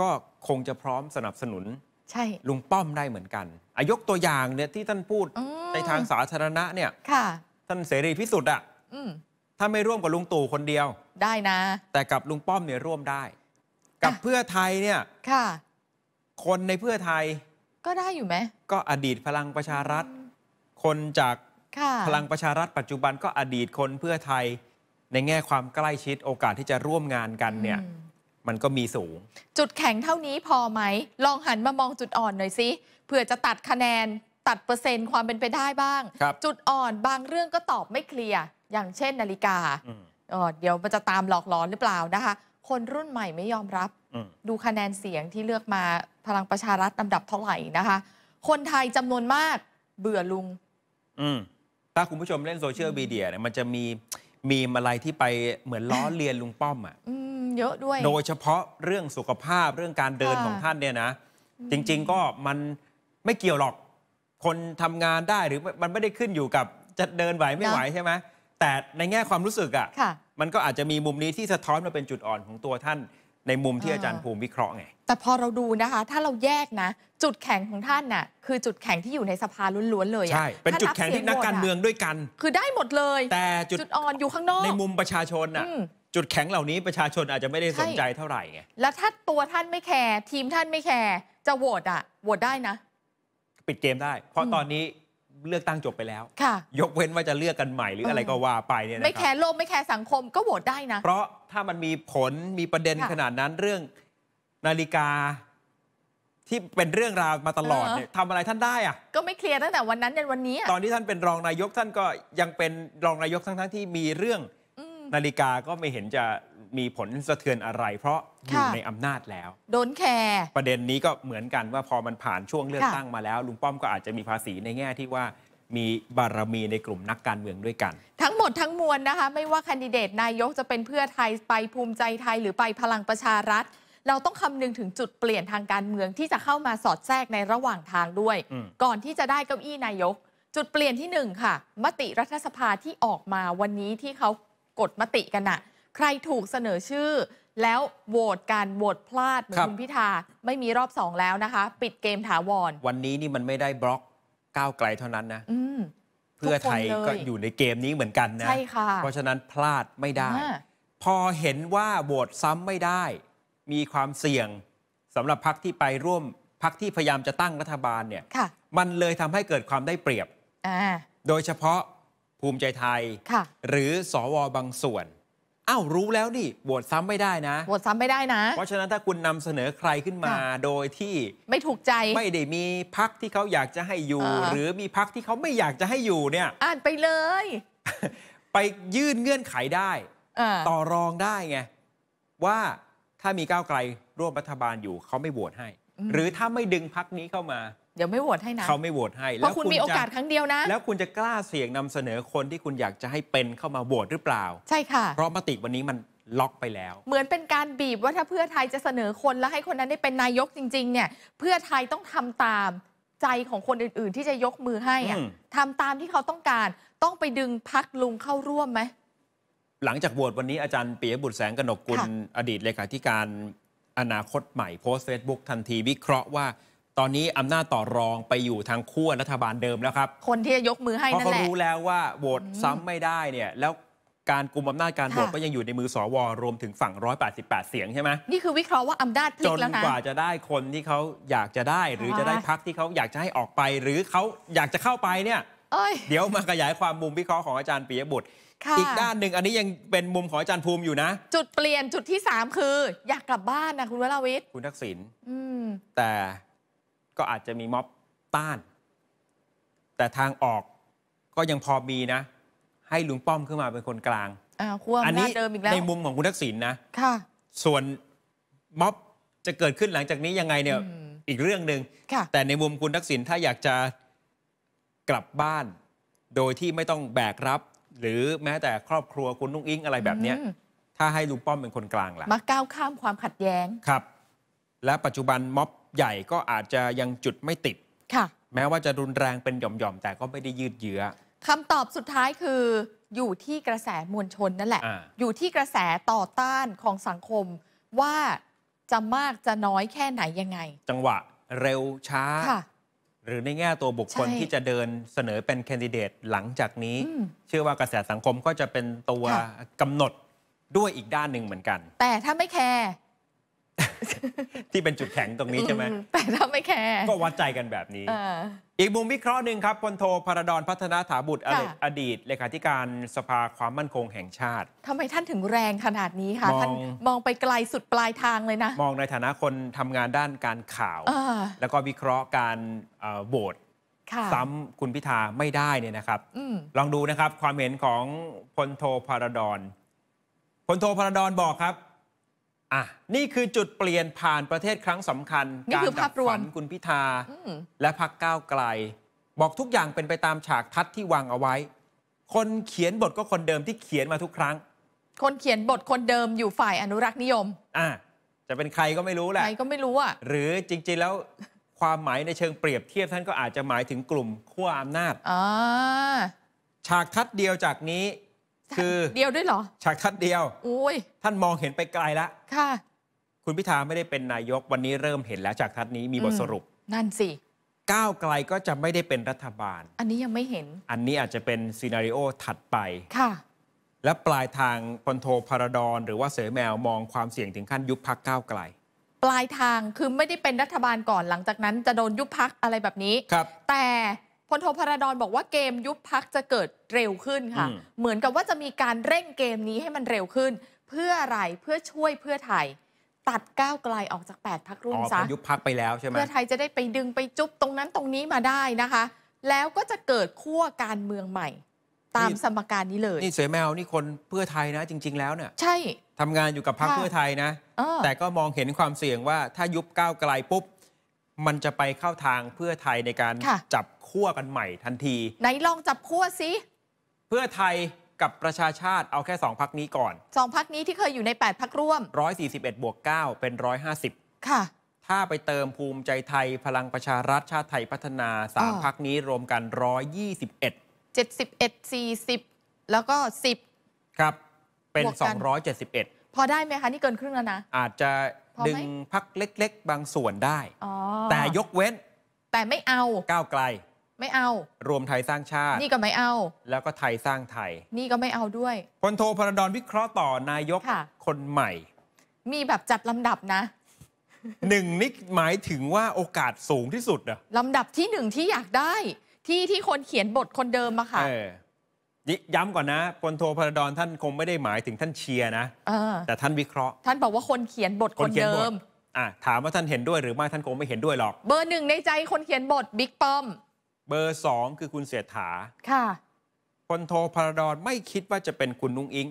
ก็คงจะพร้อมสนับสนุน ใช่ลุงป้อมได้เหมือนกันยกตัวอย่างเนี่ยที่ท่านพูดในทางสาธารณะเนี่ยท่านเสรีพิสุทธิ์อ่ะถ้าไม่ร่วมกับลุงตู่คนเดียว ได้นะ แต่กับลุงป้อมเนี่ยร่วมได้ กับเพื่อไทยเนี่ยค่ะ คนในเพื่อไทย ก็ได้อยู่ไหม ก็อดีตพลังประชารัฐคนจากพลังประชารัฐ ปัจจุบันก็อดีตคนเพื่อไทยในแง่ความใกล้ชิดโอกาสที่จะร่วมงานกันเนี่ย มันก็มีสูง จุดแข็งเท่านี้พอไหม ลองหันมามองจุดอ่อนหน่อยสิเผื่อจะตัดคะแนน ตัดเปอร์เซ็นต์ความเป็นไปได้บ้างจุดอ่อนบางเรื่องก็ตอบไม่เคลียร์อย่างเช่นนาฬิกา เดี๋ยวมันจะตามหลอกหลอนหรือเปล่านะคะ คนรุ่นใหม่ไม่ยอมรับ ดูคะแนนเสียงที่เลือกมาพลังประชารัฐลำดับเท่าไหร่นะคะ คนไทยจำนวนมากเบื่อลุงถ้าคุณผู้ชมเล่นโซเชียลมีเดียเนี่ยมันจะมีมีอะไรที่ไปเหมือนล้อเลียนลุงป้อมอ่ะเยอะด้วย โดยเฉพาะเรื่องสุขภาพเรื่องการเดินของท่านเนี่ยนะ จริง ๆก็มันไม่เกี่ยวหรอก คนทำงานได้หรือมันไม่ได้ขึ้นอยู่กับจะเดินไหวไม่ไหวใช่ไหมแต่ในแง่ความรู้สึกอ่ะ่ะ มันก็อาจจะมีมุมนี้ที่สะท้อนมาเป็นจุดอ่อนของตัวท่าน ในมุมที่อาจารย์ภูมิวิเคราะห์ไง แต่พอเราดูนะคะ ถ้าเราแยกนะ จุดแข็งของท่านน่ะ คือจุดแข็งที่อยู่ในสภาล้วนๆเลยอะใช่เป็นจุดแข็งที่นักการเมืองด้วยกัน คือได้หมดเลย แต่จุดจดอ่อนอยู่ข้างนอก ในมุมประชาชนน่ะจุดแข็งเหล่านี้ประชาชนอาจจะไม่ได้สนใจเท่าไหร่ไงแล้วถ้าตัวท่านไม่แคร์ทีมท่านไม่แคร์จะโหวตอ่ะโหวตได้นะ ปิดเกมได้ เพราะตอนนี้เลือกตั้งจบไปแล้ว ค่ะ ยกเว้นว่าจะเลือกกันใหม่หรืออะไรก็ว่าไปเนี่ยไม่แคร์โลกไม่แคร์สังคมก็โหวตได้นะ เพราะถ้ามันมีผลมีประเด็นขนาดนั้นเรื่องนาฬิกาที่เป็นเรื่องราวมาตลอดเนี่ยทำอะไรท่านได้อะก็ไม่เคลียร์ตั้งแต่วันนั้นจนวันนี้ ตอนที่ท่านเป็นรองนายกท่านก็ยังเป็นรองนายกทั้ง ๆ ที่มีเรื่องนาฬิกาก็ไม่เห็นจะมีผลสะเทือนอะไร เพราะอยู่ในอำนาจแล้ว โดนแคร์ประเด็นนี้ก็เหมือนกันว่าพอมันผ่านช่วงเลือกตั้งมาแล้ว ลุงป้อมก็อาจจะมีภาษีในแง่ที่ว่ามีบารมีในกลุ่มนักการเมืองด้วยกัน ทั้งหมดทั้งมวลนะคะ ไม่ว่าคนดิเดตนายกจะเป็นเพื่อไทยไปภูมิใจไทยหรือไปพลังประชารัฐ เราต้องคำนึงถึงจุดเปลี่ยนทางการเมืองที่จะเข้ามาสอดแทรกในระหว่างทางด้วย ก่อนที่จะได้เก้าอี้นายก จุดเปลี่ยนที่หนึ่งค่ะมติรัฐสภาที่ออกมาวันนี้ที่เขากดมติกันอะใครถูกเสนอชื่อ แล้วโหวตการโหวตพลาดเหมือนคุณพิธาไม่มีรอบสองแล้วนะคะ ปิดเกมถาวร วันนี้นี่มันไม่ได้บล็อกก้าวไกลเท่านั้นนะเพื่อไทยก็อยู่ในเกมนี้เหมือนกัน นะ เพราะฉะนั้นพลาดไม่ได้ พอเห็นว่าโหวตซ้ำไม่ได้ มีความเสี่ยงสำหรับพักที่ไปร่วมพักที่พยายามจะตั้งรัฐบาลเนี่ยมันเลยทำให้เกิดความได้เปรียบโดยเฉพาะภูมิใจไทย หรือสวบางส่วน อ้าว รู้แล้วนี่ โหวตซ้ำไม่ได้นะ โหวตซ้ำไม่ได้นะ เพราะฉะนั้นถ้าคุณนำเสนอใครขึ้นมา โดยที่ไม่ถูกใจ ไม่ได้มีพักที่เขาอยากจะให้อยู่ หรือมีพักที่เขาไม่อยากจะให้อยู่เนี่ย อ่านไปเลย ไปยื่นเงื่อนไขได้ ต่อรองได้ไง ว่าถ้ามีก้าวไกลร่วมรัฐบาลอยู่เขาไม่โหวตให้ หรือถ้าไม่ดึงพักนี้เข้ามาเดี๋ยวไม่โหวตให้นะเขาไม่โหวตให้เพราะคุณมีโอกาสครั้งเดียวนะ แล้วคุณจะกล้าเสี่ยงนำเสนอคนที่คุณอยากจะให้เป็นเข้ามาโหวตหรือเปล่า ใช่ค่ะ เพราะมติวันนี้มันล็อกไปแล้ว เหมือนเป็นการบีบว่าถ้าเพื่อไทยจะเสนอคนแล้วให้คนนั้นได้เป็นนายกจริง ๆเนี่ยเพื่อไทยต้องทำตามใจของคนอื่นๆ ที่จะยกมือให้อ่ะทำตามที่เขาต้องการต้องไปดึงพักลุงเข้าร่วมไหม หลังจากโหวตวันนี้อาจารย์เปียบุตรแสงกนกกุลอดีตเลขาธิการอนาคตใหม่โพสต์เฟซบุ๊กทันทีวิเคราะห์ว่าตอนนี้อำนาจต่อรองไปอยู่ทางขั้วรัฐบาลเดิมแล้วครับ คนที่จะยกมือให้เพราะนั่นเขาแหละรู้แล้วว่าโหวตซ้ำไม่ได้เนี่ยแล้วการกุมอำนาจการโหวตก็ยังอยู่ในมือสวรวมถึงฝั่ง188เสียงใช่ไหมนี่คือวิเคราะห์ว่าอำนาจพลิกแล้วนะกว่าจะได้คนที่เขาอยากจะได้หรือจะได้พักที่เขาอยากจะให้ออกไป หรือเขาอยากจะเข้าไปเนี่ยเยเดี๋ยวมาขยายความมุมวิเคราะห์ของอาจารย์ปิยบุตร อีกด้านหนึ่งอันนี้ยังเป็นมุมของอาจารย์ภูมิอยู่นะจุดเปลี่ยนจุดที่ 3 คือ อยากกลับบ้านนะคุณวราวิทย์ คุณทักษิณแต่ก็อาจจะมีม็อบต้าน แต่ทางออกก็ยังพอมีนะ ให้ลุงป้อมขึ้นมาเป็นคนกลางอันนี้ในมุมของคุณทักษิณนะค่ะ ส่วนม็อบจะเกิดขึ้นหลังจากนี้ยังไงเนี่ย อีกเรื่องหนึง่งแต่ในมุมคุณทักษิณถ้าอยากจะกลับบ้าน โดยที่ไม่ต้องแบกรับ หรือแม้แต่ครอบครัวคุณนุ้งอิงอะไรแบบนี้ถ้าให้ลุงป้อมเป็นคนกลางล่ะมาก้าวข้ามความขัดแย้งครับ และปัจจุบันม็อบใหญ่ก็อาจจะยังจุดไม่ติด ค่ะ แม้ว่าจะรุนแรงเป็นหย่อมๆแต่ก็ไม่ได้ยืดเยื้อคำตอบสุดท้ายคือ อยู่ที่กระแสมวลชนนั่นแหละออยู่ที่กระแสต่อต้านของสังคม ว่าจะมากจะน้อยแค่ไหนยังไง จังหวะเร็วช้า หรือในแง่ตัวบุคคลที่จะเดินเสนอเป็นแคนดิเดตหลังจากนี้ เชื่อว่ากระแสสังคมก็จะเป็นตัวกำหนดด้วยอีกด้านหนึ่งเหมือนกัน แต่ถ้าไม่แคร์ที่เป็นจุดแข็งตรงนี้ใช่ไหมแต่ถ้าไม่แคร์ก็วัดใจกันแบบนี้ อีกมุมวิเคราะห์หนึ่งครับพลโทพรดอนพัฒนาถาบุตรอดีตเลขาธิการสภาความมั่นคงแห่งชาติ ทำไมท่านถึงแรงขนาดนี้คะท่านมองไปไกลสุดปลายทางเลยนะ มองในฐานะคนทำงานด้านการข่าว แล้วก็วิเคราะห์การโหวตซ้ำคุณพิธาไม่ได้เนี่ยนะครับอลองดูนะครับความเห็นของพลโทพารดอนพลโทพารดอนบอกครับอ่ะนี่คือจุดเปลี่ยนผ่านประเทศครั้งสำคัญการดับฝันคุณพิธาและพักก้าวไกล บอกทุกอย่างเป็นไปตามฉากทัดที่วางเอาไว้ คนเขียนบทก็คนเดิมที่เขียนมาทุกครั้ง คนเขียนบทคนเดิมอยู่ฝ่ายอนุรักษ์นิยม อ่ะจะเป็นใครก็ไม่รู้แหละใครก็ไม่รู้อ่ะหรือจริงๆแล้วความหมายในเชิงเปรียบเทียบท่านก็อาจจะหมายถึงกลุ่มขั้วอำนาจฉากทัดเดียวจากนี้คือเดียวด้วยเหรอฉากทัดเดียวอุ้ย ท่านมองเห็นไปไกลแลวค่ะคุณพิธาไม่ได้เป็นนายกวันนี้เริ่มเห็นแล้วฉากทัดนี้มีบทสรุป นั่นสิก้าวไกลก็จะไม่ได้เป็นรัฐบาล อันนี้ยังไม่เห็น อันนี้อาจจะเป็นซีนารีโอถัดไปค่ะและปลายทางพลโทพารดอนหรือว่าเสือแมวมองความเสี่ยงถึงขั้นยุบพักก้าวไกล ปลายทางคือไม่ได้เป็นรัฐบาลก่อนหลังจากนั้น จะโดนยุบพักอะไรแบบนี้ ครับ แต่พลโทพระดอนบอกว่าเกมยุบพักจะเกิดเร็วขึ้นค่ะ เหมือนกับว่าจะมีการเร่งเกมนี้ให้มันเร็วขึ้น เพื่ออะไรเพื่อช่วยเพื่อไทย ตัดก้าวไกลออกจาก 8พักรุ่นซะยุบพักไปแล้วใช่ไหมเพื่อไทยจะได้ไปดึงไปจุบตรงนั้นตรงนี้มาได้นะคะ แล้วก็จะเกิดขั้วการเมืองใหม่ ตามสมการนี้เลยนี่เสยแมวนี่คนเพื่อไทยนะ จริงๆแล้วเนี่ยใช่ทำงานอยู่กับพักเพื่อไทยนะแต่ก็มองเห็นความเสี่ยงว่าถ้ายุบก้าวไกลปุ๊บมันจะไปเข้าทางเพื่อไทยในการจับขั้วกันใหม่ทันที ไหนลองจับขั้วสิเพื่อไทยกับประชาชาติ เอาแค่สองพักนี้ก่อนสองพักนี้ที่เคยอยู่ใน 8 พักร่วม 141 บวก 9 เป็น 150 ค่ะ ถ้าไปเติมภูมิใจไทยพลังประชารัฐชาติไทยพัฒนา 3 พักนี้รวมกัน 121 71 40แล้วก็ 10 ครับ เป็น 271 พอได้ไหมคะนี่เกินครึ่งแล้วนะอาจจะดึงพักเล็กๆ บางส่วนได้แต่ยกเว้น แต่ไม่เอาก้าวไกล ไม่เอา รวมไทยสร้างชาติ นี่ก็ไม่เอา แล้วก็ไทยสร้างไทย นี่ก็ไม่เอาด้วยพลโทพรดอนวิเคราะห์ต่อนายกคนใหม่ มีแบบจัดลำดับนะหนึ่งนี่หมายถึงว่าโอกาสสูงที่สุดอะลำดับที่หนึ่งที่อยากได้ ที่ที่คนเขียนบทคนเดิมอะค่ะยย้ำก่อนนะพลโทพระดอนท่านคงไม่ได้หมายถึงท่านเชียร์นะแต่ท่านวิเคราะห์ ท่านบอกว่าคนเขียนบทคนคนเเดิมถามว่าท่านเห็นด้วยหรือไม่ท่านคงไม่เห็นด้วยหรอก เบอร์หนึ่งในใจคนเขียนบทบิ๊กป้อม เบอร์สองคือคุณเสียถาค่ะพลโทพระดอนไม่คิดว่าจะเป็นคุณนุ้งอิง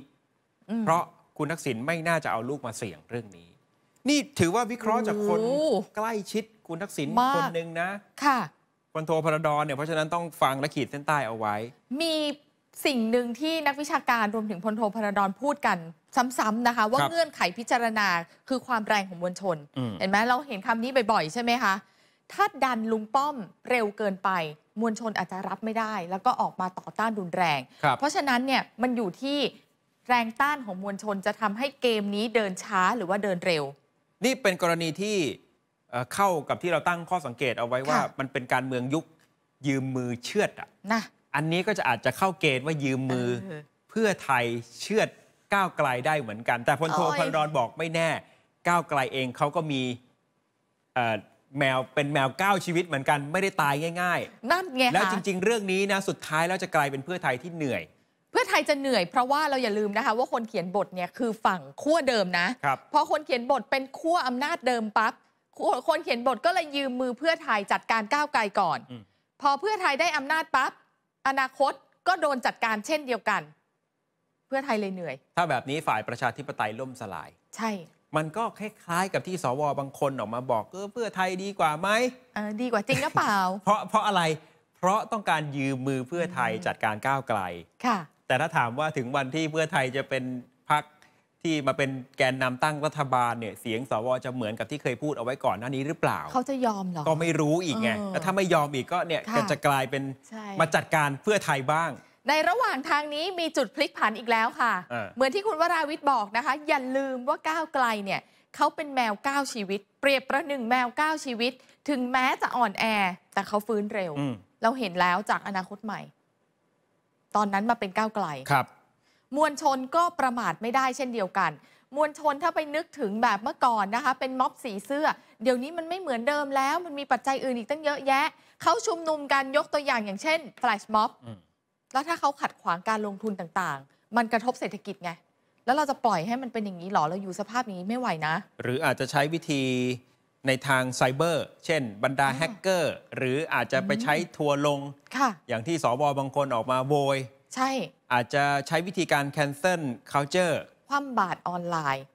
อเพราะคุณทักษิณไม่น่าจะเอาลูกมาเสี่ยงเรื่องนี้ นี่ถือว่าวิเคราะห์จากคนใกล้ชิดคุณทักษิณคนหนึ่งนะ ค่ะพลโทพระดอนเนี่ยเพราะฉะนั้นต้องฟังและขีดเส้นใต้เอาไว้ มีสิ่งหนึ่งที่นักวิชาการรวมถึงพลโทพรดอนพูดกันซ้ำๆนะคะว่าเงื่อนไขพิจารณาคือความแรงของมวลชน เห็นไหมเราเห็นคำนี้บ่อยๆ ใช่ไหมคะ ถ้าดันลุงป้อมเร็วเกินไป มวลชนอาจจะรับไม่ได้ แล้วก็ออกมาต่อต้านรุนแรง เพราะฉะนั้นเนี่ยมันอยู่ที่แรงต้านของมวลชนจะทำให้เกมนี้เดินช้าหรือว่าเดินเร็ว นี่เป็นกรณีที่เข้ากับที่เราตั้งข้อสังเกตเอาไว้ว่ามันเป็นการเมืองยุคยืมมือเชือดอะนะอันนี้ก็จะอาจจะเข้าเกณฑ์ว่ายืมมือเพื่อไทยเชื่อดก้าวไกลได้เหมือนกัน แต่พลโทพลรอนบอกไม่แน่ ก้าวไกลเองเขาก็มีแมวเป็นแมวก้าวชีวิตเหมือนกันไม่ได้ตายง่ายๆนั่นไงแล้วจริงๆเรื่องนี้นะสุดท้ายแล้วจะกลายเป็นเพื่อไทยที่เหนื่อย เพื่อไทยจะเหนื่อยเพราะว่าเราอย่าลืมนะคะว่าคนเขียนบทเนี่ยคือฝั่งขั้วเดิมนะ เพราะคนเขียนบทเป็นขั้วอำนาจเดิมปั๊บคนเขียนบทก็เลยยืมมือเพื่อไทยจัดการก้าวไกลก่อน พอเพื่อไทยได้อำนาจปั๊บอนาคตก็โดนจัดการเช่นเดียวกัน เพื่อไทยเลยเหนื่อย ถ้าแบบนี้ฝ่ายประชาธิปไตยล่มสลาย ใช่ มันก็คล้ายๆ กับที่สวบางคนออกมาบอกเออเพื่อไทยดีกว่าไหมดีกว่าจริงหรือเปล่า เพราะเพราะอะไร เพราะต้องการยืมมือเพื่อไทยจัดการก้าวไกลค่ะ แต่ถ้าถามว่าถึงวันที่เพื่อไทยจะเป็นพรรคที่มาเป็นแกนนำตั้งรัฐบาลเนี่ยเสียงสวจะเหมือนกับที่เคยพูดเอาไว้ก่อนหน้านี้หรือเปล่าเขาจะยอมหรอ ก็ไม่รู้อีกไงแล้วถ้าไม่ยอมอีกก็เนี่ยจะกลายเป็นมาจัดการเพื่อไทยบ้าง ในระหว่างทางนี้มีจุดพลิกผันอีกแล้วค่ะ เหมือนที่คุณวราวิทย์บอกนะคะ อย่าลืมว่าก้าวไกลเนี่ยเขาเป็นแมวก้าวชีวิต เปรียบประหนึ่งแมวก้าวชีวิต ถึงแม้จะอ่อนแอแต่เขาฟื้นเร็ว เราเห็นแล้วจากอนาคตใหม่ ตอนนั้นมาเป็นก้าวไกลครับมวลชนก็ประมาทไม่ได้เช่นเดียวกัน มวลชนถ้าไปนึกถึงแบบเมื่อก่อนนะคะเป็นม็อบสีเสื้อ เดี๋ยวนี้มันไม่เหมือนเดิมแล้ว มันมีปัจจัยอื่นอีกตั้งเยอะแยะ เขาชุมนุมกันยกตัวอย่าง อย่างเช่นแฟลชม็อบแล้วถ้าเขาขัดขวางการลงทุนต่างๆ มันกระทบเศรษฐกิจไง แล้วเราจะปล่อยให้มันเป็นอย่างนี้หรอเราอยู่สภาพนี้ไม่ไหวนะ หรืออาจจะใช้วิธีในทางไซเบอร์ เช่นบรรดาแฮกเกอร์หรืออาจจะไปใช้ทัวลงอย่างที่สวบางคนออกมาโวยใช่อาจจะใช้วิธีการ cancel culture ความบาดออนไลน์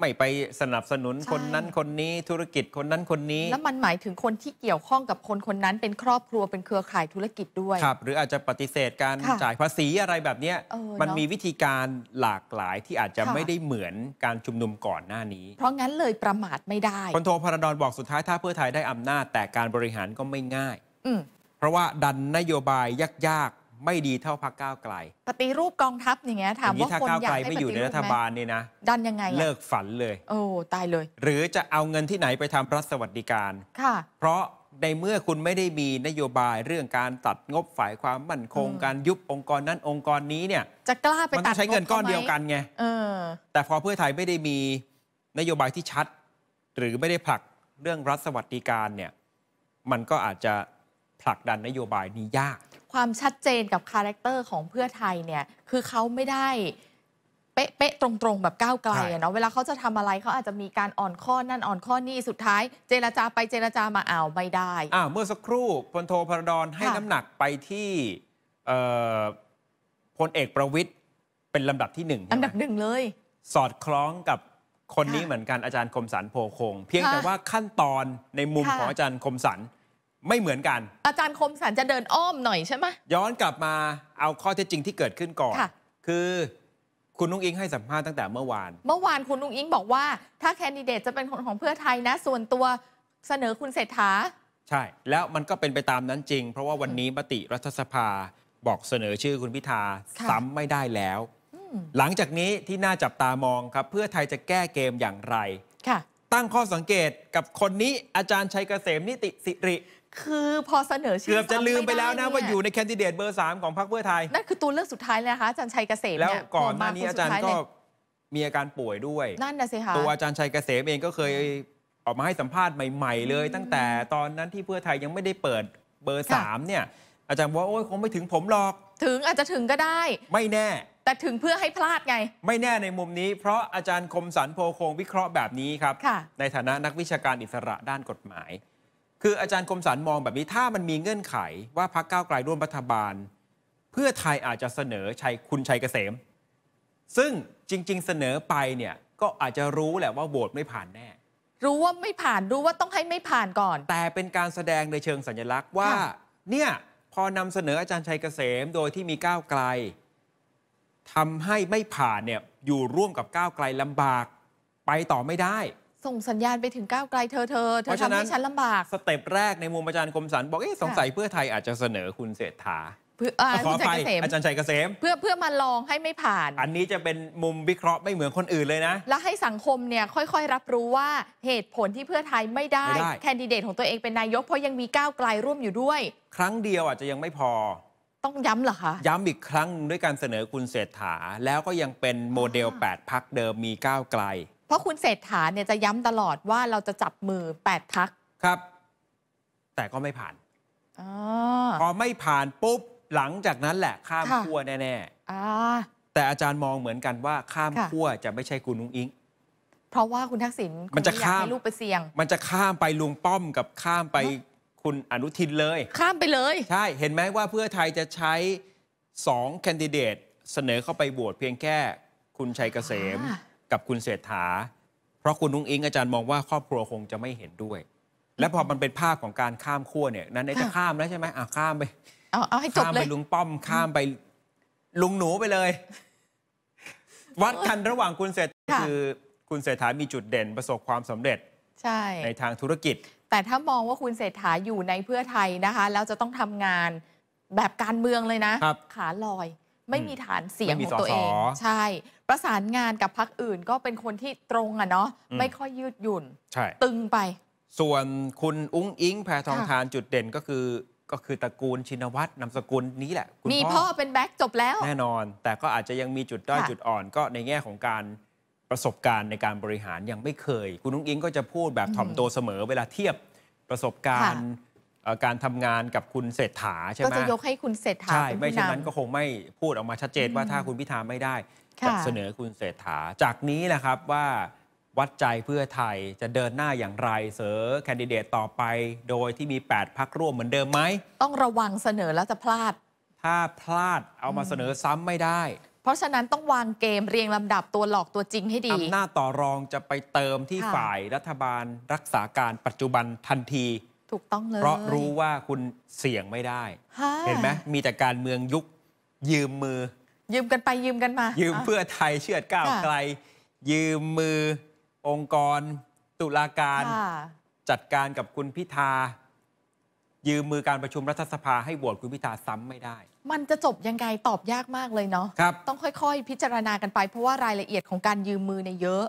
ไม่ไปสนับสนุนคนนั้นคนนี้ ธุรกิจคนนั้นคนนี้แล้วมันหมายถึงคนที่เกี่ยวข้องกับคนคนนั้น เป็นครอบครัวเป็นเครือข่ายธุรกิจด้วยครับ หรืออาจจะปฏิเสธการจ่ายภาษีอะไรแบบนี้มันมีวิธีการหลากหลายที่อาจจะไม่ได้เหมือนการชุมนุมก่อนหน้านี้ เพราะงั้นเลยประมาทไม่ได้พลโทพรดอนบอกสุดท้ายถ้าเพื่อไทยได้อำนาจแต่การบริหารก็ไม่ง่ายเพราะว่าดันนโยบายยากไม่ดีเท่าพรรคก้าวไกล ปฏิรูปกองทัพอย่างเงี้ยถามว่าคนอยากให้ไม่อยู่ในรัฐบาลนี่นะดันยังไงเลิกฝันเลย โอ้ตายเลย หรือจะเอาเงินที่ไหนไปทำรัฐสวัสดิการ ค่ะ เพราะในเมื่อคุณไม่ได้มีนโยบายเรื่องการตัดงบฝ่ายความมั่นคงการยุบองค์กรนั้นองค์กรนี้เนี่ย จะกล้าไปตัดมันใช้เงินก้อนเดียวกันไงแต่พอเพื่อไทยไม่ได้มีนโยบายที่ชัด หรือไม่ได้ผลักเรื่องรัฐสวัสดิการเนี่ยมันก็อาจจะผลักดันนโยบายนี้ยากความชัดเจนกับคาแรคเตอร์ของเพื่อไทยเนี่ยคือเขาไม่ได้ เป๊ะๆตรง ๆ แบบก้าวไกลเนาะเวลาเขาจะทำอะไรเขาอาจจะมีการอ่อนข้อนั่น อ่อนข้อนี่ สุดท้าย เจรจาไปเจรจามาอาวไม่ได้อาเมื่อสักครู่พลโทพระดอนให้น้ำหนักไปที่พลเอกประวิทย์เป็นลำดับที่หนึ่งอันดับหนึ่งเลย สอดคล้องกับคนนี้เหมือนกันอาจารย์คมสันโพคง เพียงแต่ว่าขั้นตอนในมุมของอาจารย์คมสันไม่เหมือนกัน อาจารย์คมสันจะเดินอ้อมหน่อยใช่ไหมย้อนกลับมาเอาข้อเท็จจริงที่เกิดขึ้นก่อนคือคุณนุ้งอิงให้สัมภาษณ์ตั้งแต่เมื่อวาน เมื่อวานคุณนุ้งอิงบอกว่าถ้าแคนดิเดตจะเป็นคนของเพื่อไทยนะส่วนตัวเสนอคุณเศรษฐาใช่ แล้วมันก็เป็นไปตามนั้นจริง เพราะว่าวันนี้มติรัฐสภาบอกเสนอชื่อคุณพิธาซ้ำไม่ได้แล้ว หลังจากนี้ที่น่าจับตามองครับ เพื่อไทยจะแก้เกมอย่างไรตั้งข้อสังเกตกับคนนี้อาจารย์ชัยเกษมนิติสิริคือพอเสนอชื่อเกือบจะลืมไปแล้วนะว่าอยู่ในแคนดิเดตเบอร์สามของพรรคเพื่อไทยนั่นคือตัวเลือกสุดท้ายเลยนะคะอาจารย์ชัยเกษมแล้วก่อนหน้านี้อาจารย์ก็มีอาการป่วยด้วยนั่นนะสิคะตัวอาจารย์ชัยเกษมเองก็เคยออกมาให้สัมภาษณ์ใหม่ ๆเลย ตั้งแต่ตอนนั้นที่เพื่อไทยยังไม่ได้เปิดเบอร์สามเนี่ย อาจารย์ว่าโอ้ยคงไม่ถึงผมหรอกถึงอาจจะถึงก็ได้ ไม่แน่ แต่ถึงเพื่อให้พลาดไง ไม่แน่ในมุมนี้เพราะอาจารย์คมสันโพคงวิเคราะห์แบบนี้ครับ ในฐานะนักวิชาการอิสระด้านกฎหมายคืออาจารย์คมสารมองแบบนี้ถ้ามันมีเงื่อนไข ว่าพักก้าวไกลร่วมรัฐบาล เพื่อไทยอาจจะเสนอชัยคุณชัยเกษม ซึ่งจริงๆ เสนอไปเนี่ยก็อาจจะรู้แหละว่าโหวตไม่ผ่านแน่รู้ว่าไม่ผ่านรู้ว่าต้องให้ไม่ผ่านก่อน แต่เป็นการแสดงในเชิงสัญลักษณ์ว่าเนี่ยพอนำเสนออาจารย์ชัยเกษมโดยที่มีก้าวไกลทำให้ไม่ผ่านเนี่ยอยู่ร่วมกับก้าวไกลลำบากไปต่อไม่ได้ส่งสัญญาณไปถึงก้าวไกลเธอเธอ เธอทำให้ฉันลำบากสเต็ปแรกในมุมอาจารย์คมสันบอกเอ๊ะสงสัยเพื่อไทยอาจจะเสนอคุณเศรษฐาขอไปอาจารย์ชัยเกษมเพื่อเพื่อมาลองให้ไม่ผ่าน อันนี้จะเป็นมุมวิเคราะห์ไม่เหมือนคนอื่นเลยนะ และให้สังคมเนี่ยค่อยๆรับรู้ว่าเหตุผลที่เพื่อไทยไม่ได้ แคนดิเดตของตัวเองเป็นนายกเพราะยังมีก้าวไกลร่วมอยู่ด้วยครั้งเดียวอาจจะยังไม่พอ ต้องย้ำเหรอคะย้ำอีกครั้งด้วยการเสนอคุณเศรษฐาแล้วก็ยังเป็นโมเดล 8พักเดิมมีก้าวไกลเพราะคุณเศรษฐาเนี่ยจะย้ำตลอดว่าเราจะจับมือแปดพัก ครับ แต่ก็ไม่ผ่านอพอไม่ผ่าน ปุ๊บ หลังจากนั้นแหละ ข้ามคขั้วแน่ๆแต่อาจารย์มองเหมือนกันว่า ข้ามขั้วจะไม่ใช่คุณนุ้งอิงเพราะว่าคุณทักษิณมันจะข้ามลูกไปเสี่ยง มันจะข้ามไปลุงป้อม กับข้ามไปคุณอนุทินเลย ข้ามไปเลย ใช่ เห็นไหมว่าเพื่อไทยจะใช้สงแคนดิเดตเสนอเข้าไปโหวตเพียงแค่คุณชัยเกษมกับคุณเศรษฐา เพราะคุณนุ้งอิงอาจารย์มองว่าครอบครัวคงจะไม่เห็นด้วย และพอมันเป็นภาพของการข้ามขั้วเนี่ย นั้นจะข้ามแล้วใช่ไหมอ่ะข้ามไปเอาเอาให้จบข้ามไปลุงป้อมข้ามไปลุงหนูไปเลยวัดกันระหว่างคุณเศรษฐาคือ คุณเศรษฐามีจุดเด่นประสบความสำเร็จใช่ ในทางธุรกิจ แต่ถ้ามองว่าคุณเศรษฐาอยู่ในเพื่อไทยนะคะแล้วจะต้องทำงานแบบการเมืองเลยนะขาลอยไม่มีฐานเสียงของตัวเองใช่ ประสานงานกับพักอื่นก็เป็นคนที่ตรงอ่ะเนาะไม่ค่อยยืดหยุ่นตึงไป ส่วนคุณอุ้งอิงแพทองทานจุดเด่นก็คือก็คือตระกูลชินวัตรนามสกุลนี้แหละมีพ่อเป็นแบ็กจบแล้ว แน่นอนแต่ก็อาจจะยังมีจุดด้อยจุดอ่อนก็ในแง่ของการประสบการณ์ในการบริหารยังไม่เคย คุณนุ้งอิงก็จะพูดแบบถ่อมตัวเสมอ เวลาเทียบประสบการณ์การทำงานกับคุณเศรษฐาใช่ไหม ก็จะยกให้คุณเศรษฐาใช่ ไม่เช่นนั้นก็คงไม่พูดออกมาชัดเจนว่าถ้าคุณพิธาไม่ได้จะเสนอคุณเศรษฐา จากนี้แหละครับว่าวัดใจเพื่อไทยจะเดินหน้าอย่างไรเสอแคนดิเดตต่อไปโดยที่มี 8พักร่วมเหมือนเดิมไหม ต้องระวังเสนอแล้วจะพลาด ถ้าพลาดเอามาเสนอซ้ำไม่ได้ เพราะฉะนั้นต้องวางเกมเรียงลำดับตัวหลอกตัวจริงให้ดีอำนาจต่อรองจะไปเติมที่ฝ่ายรัฐบาลรักษาการปัจจุบันทันทีถูกต้องเลยเพราะรู้ว่าคุณเสี่ยงไม่ได้ เห็นไหมมีแต่การเมืองยุค ยืมมือ ยืมกันไปยืมกันมา ยืมเพื่อไทยเชื่อก้าวไกล ยืมมือองค์กร ตุลาการ จัดการกับคุณพิธา ยืมมือการประชุมรัฐสภาให้โหวตคุณพิธาซ้ำไม่ได้ มันจะจบยังไงตอบยากมากเลยเนาะต้องค่อยๆ พิจารณากันไป เพราะว่ารายละเอียดของการยืมมือในเยอะ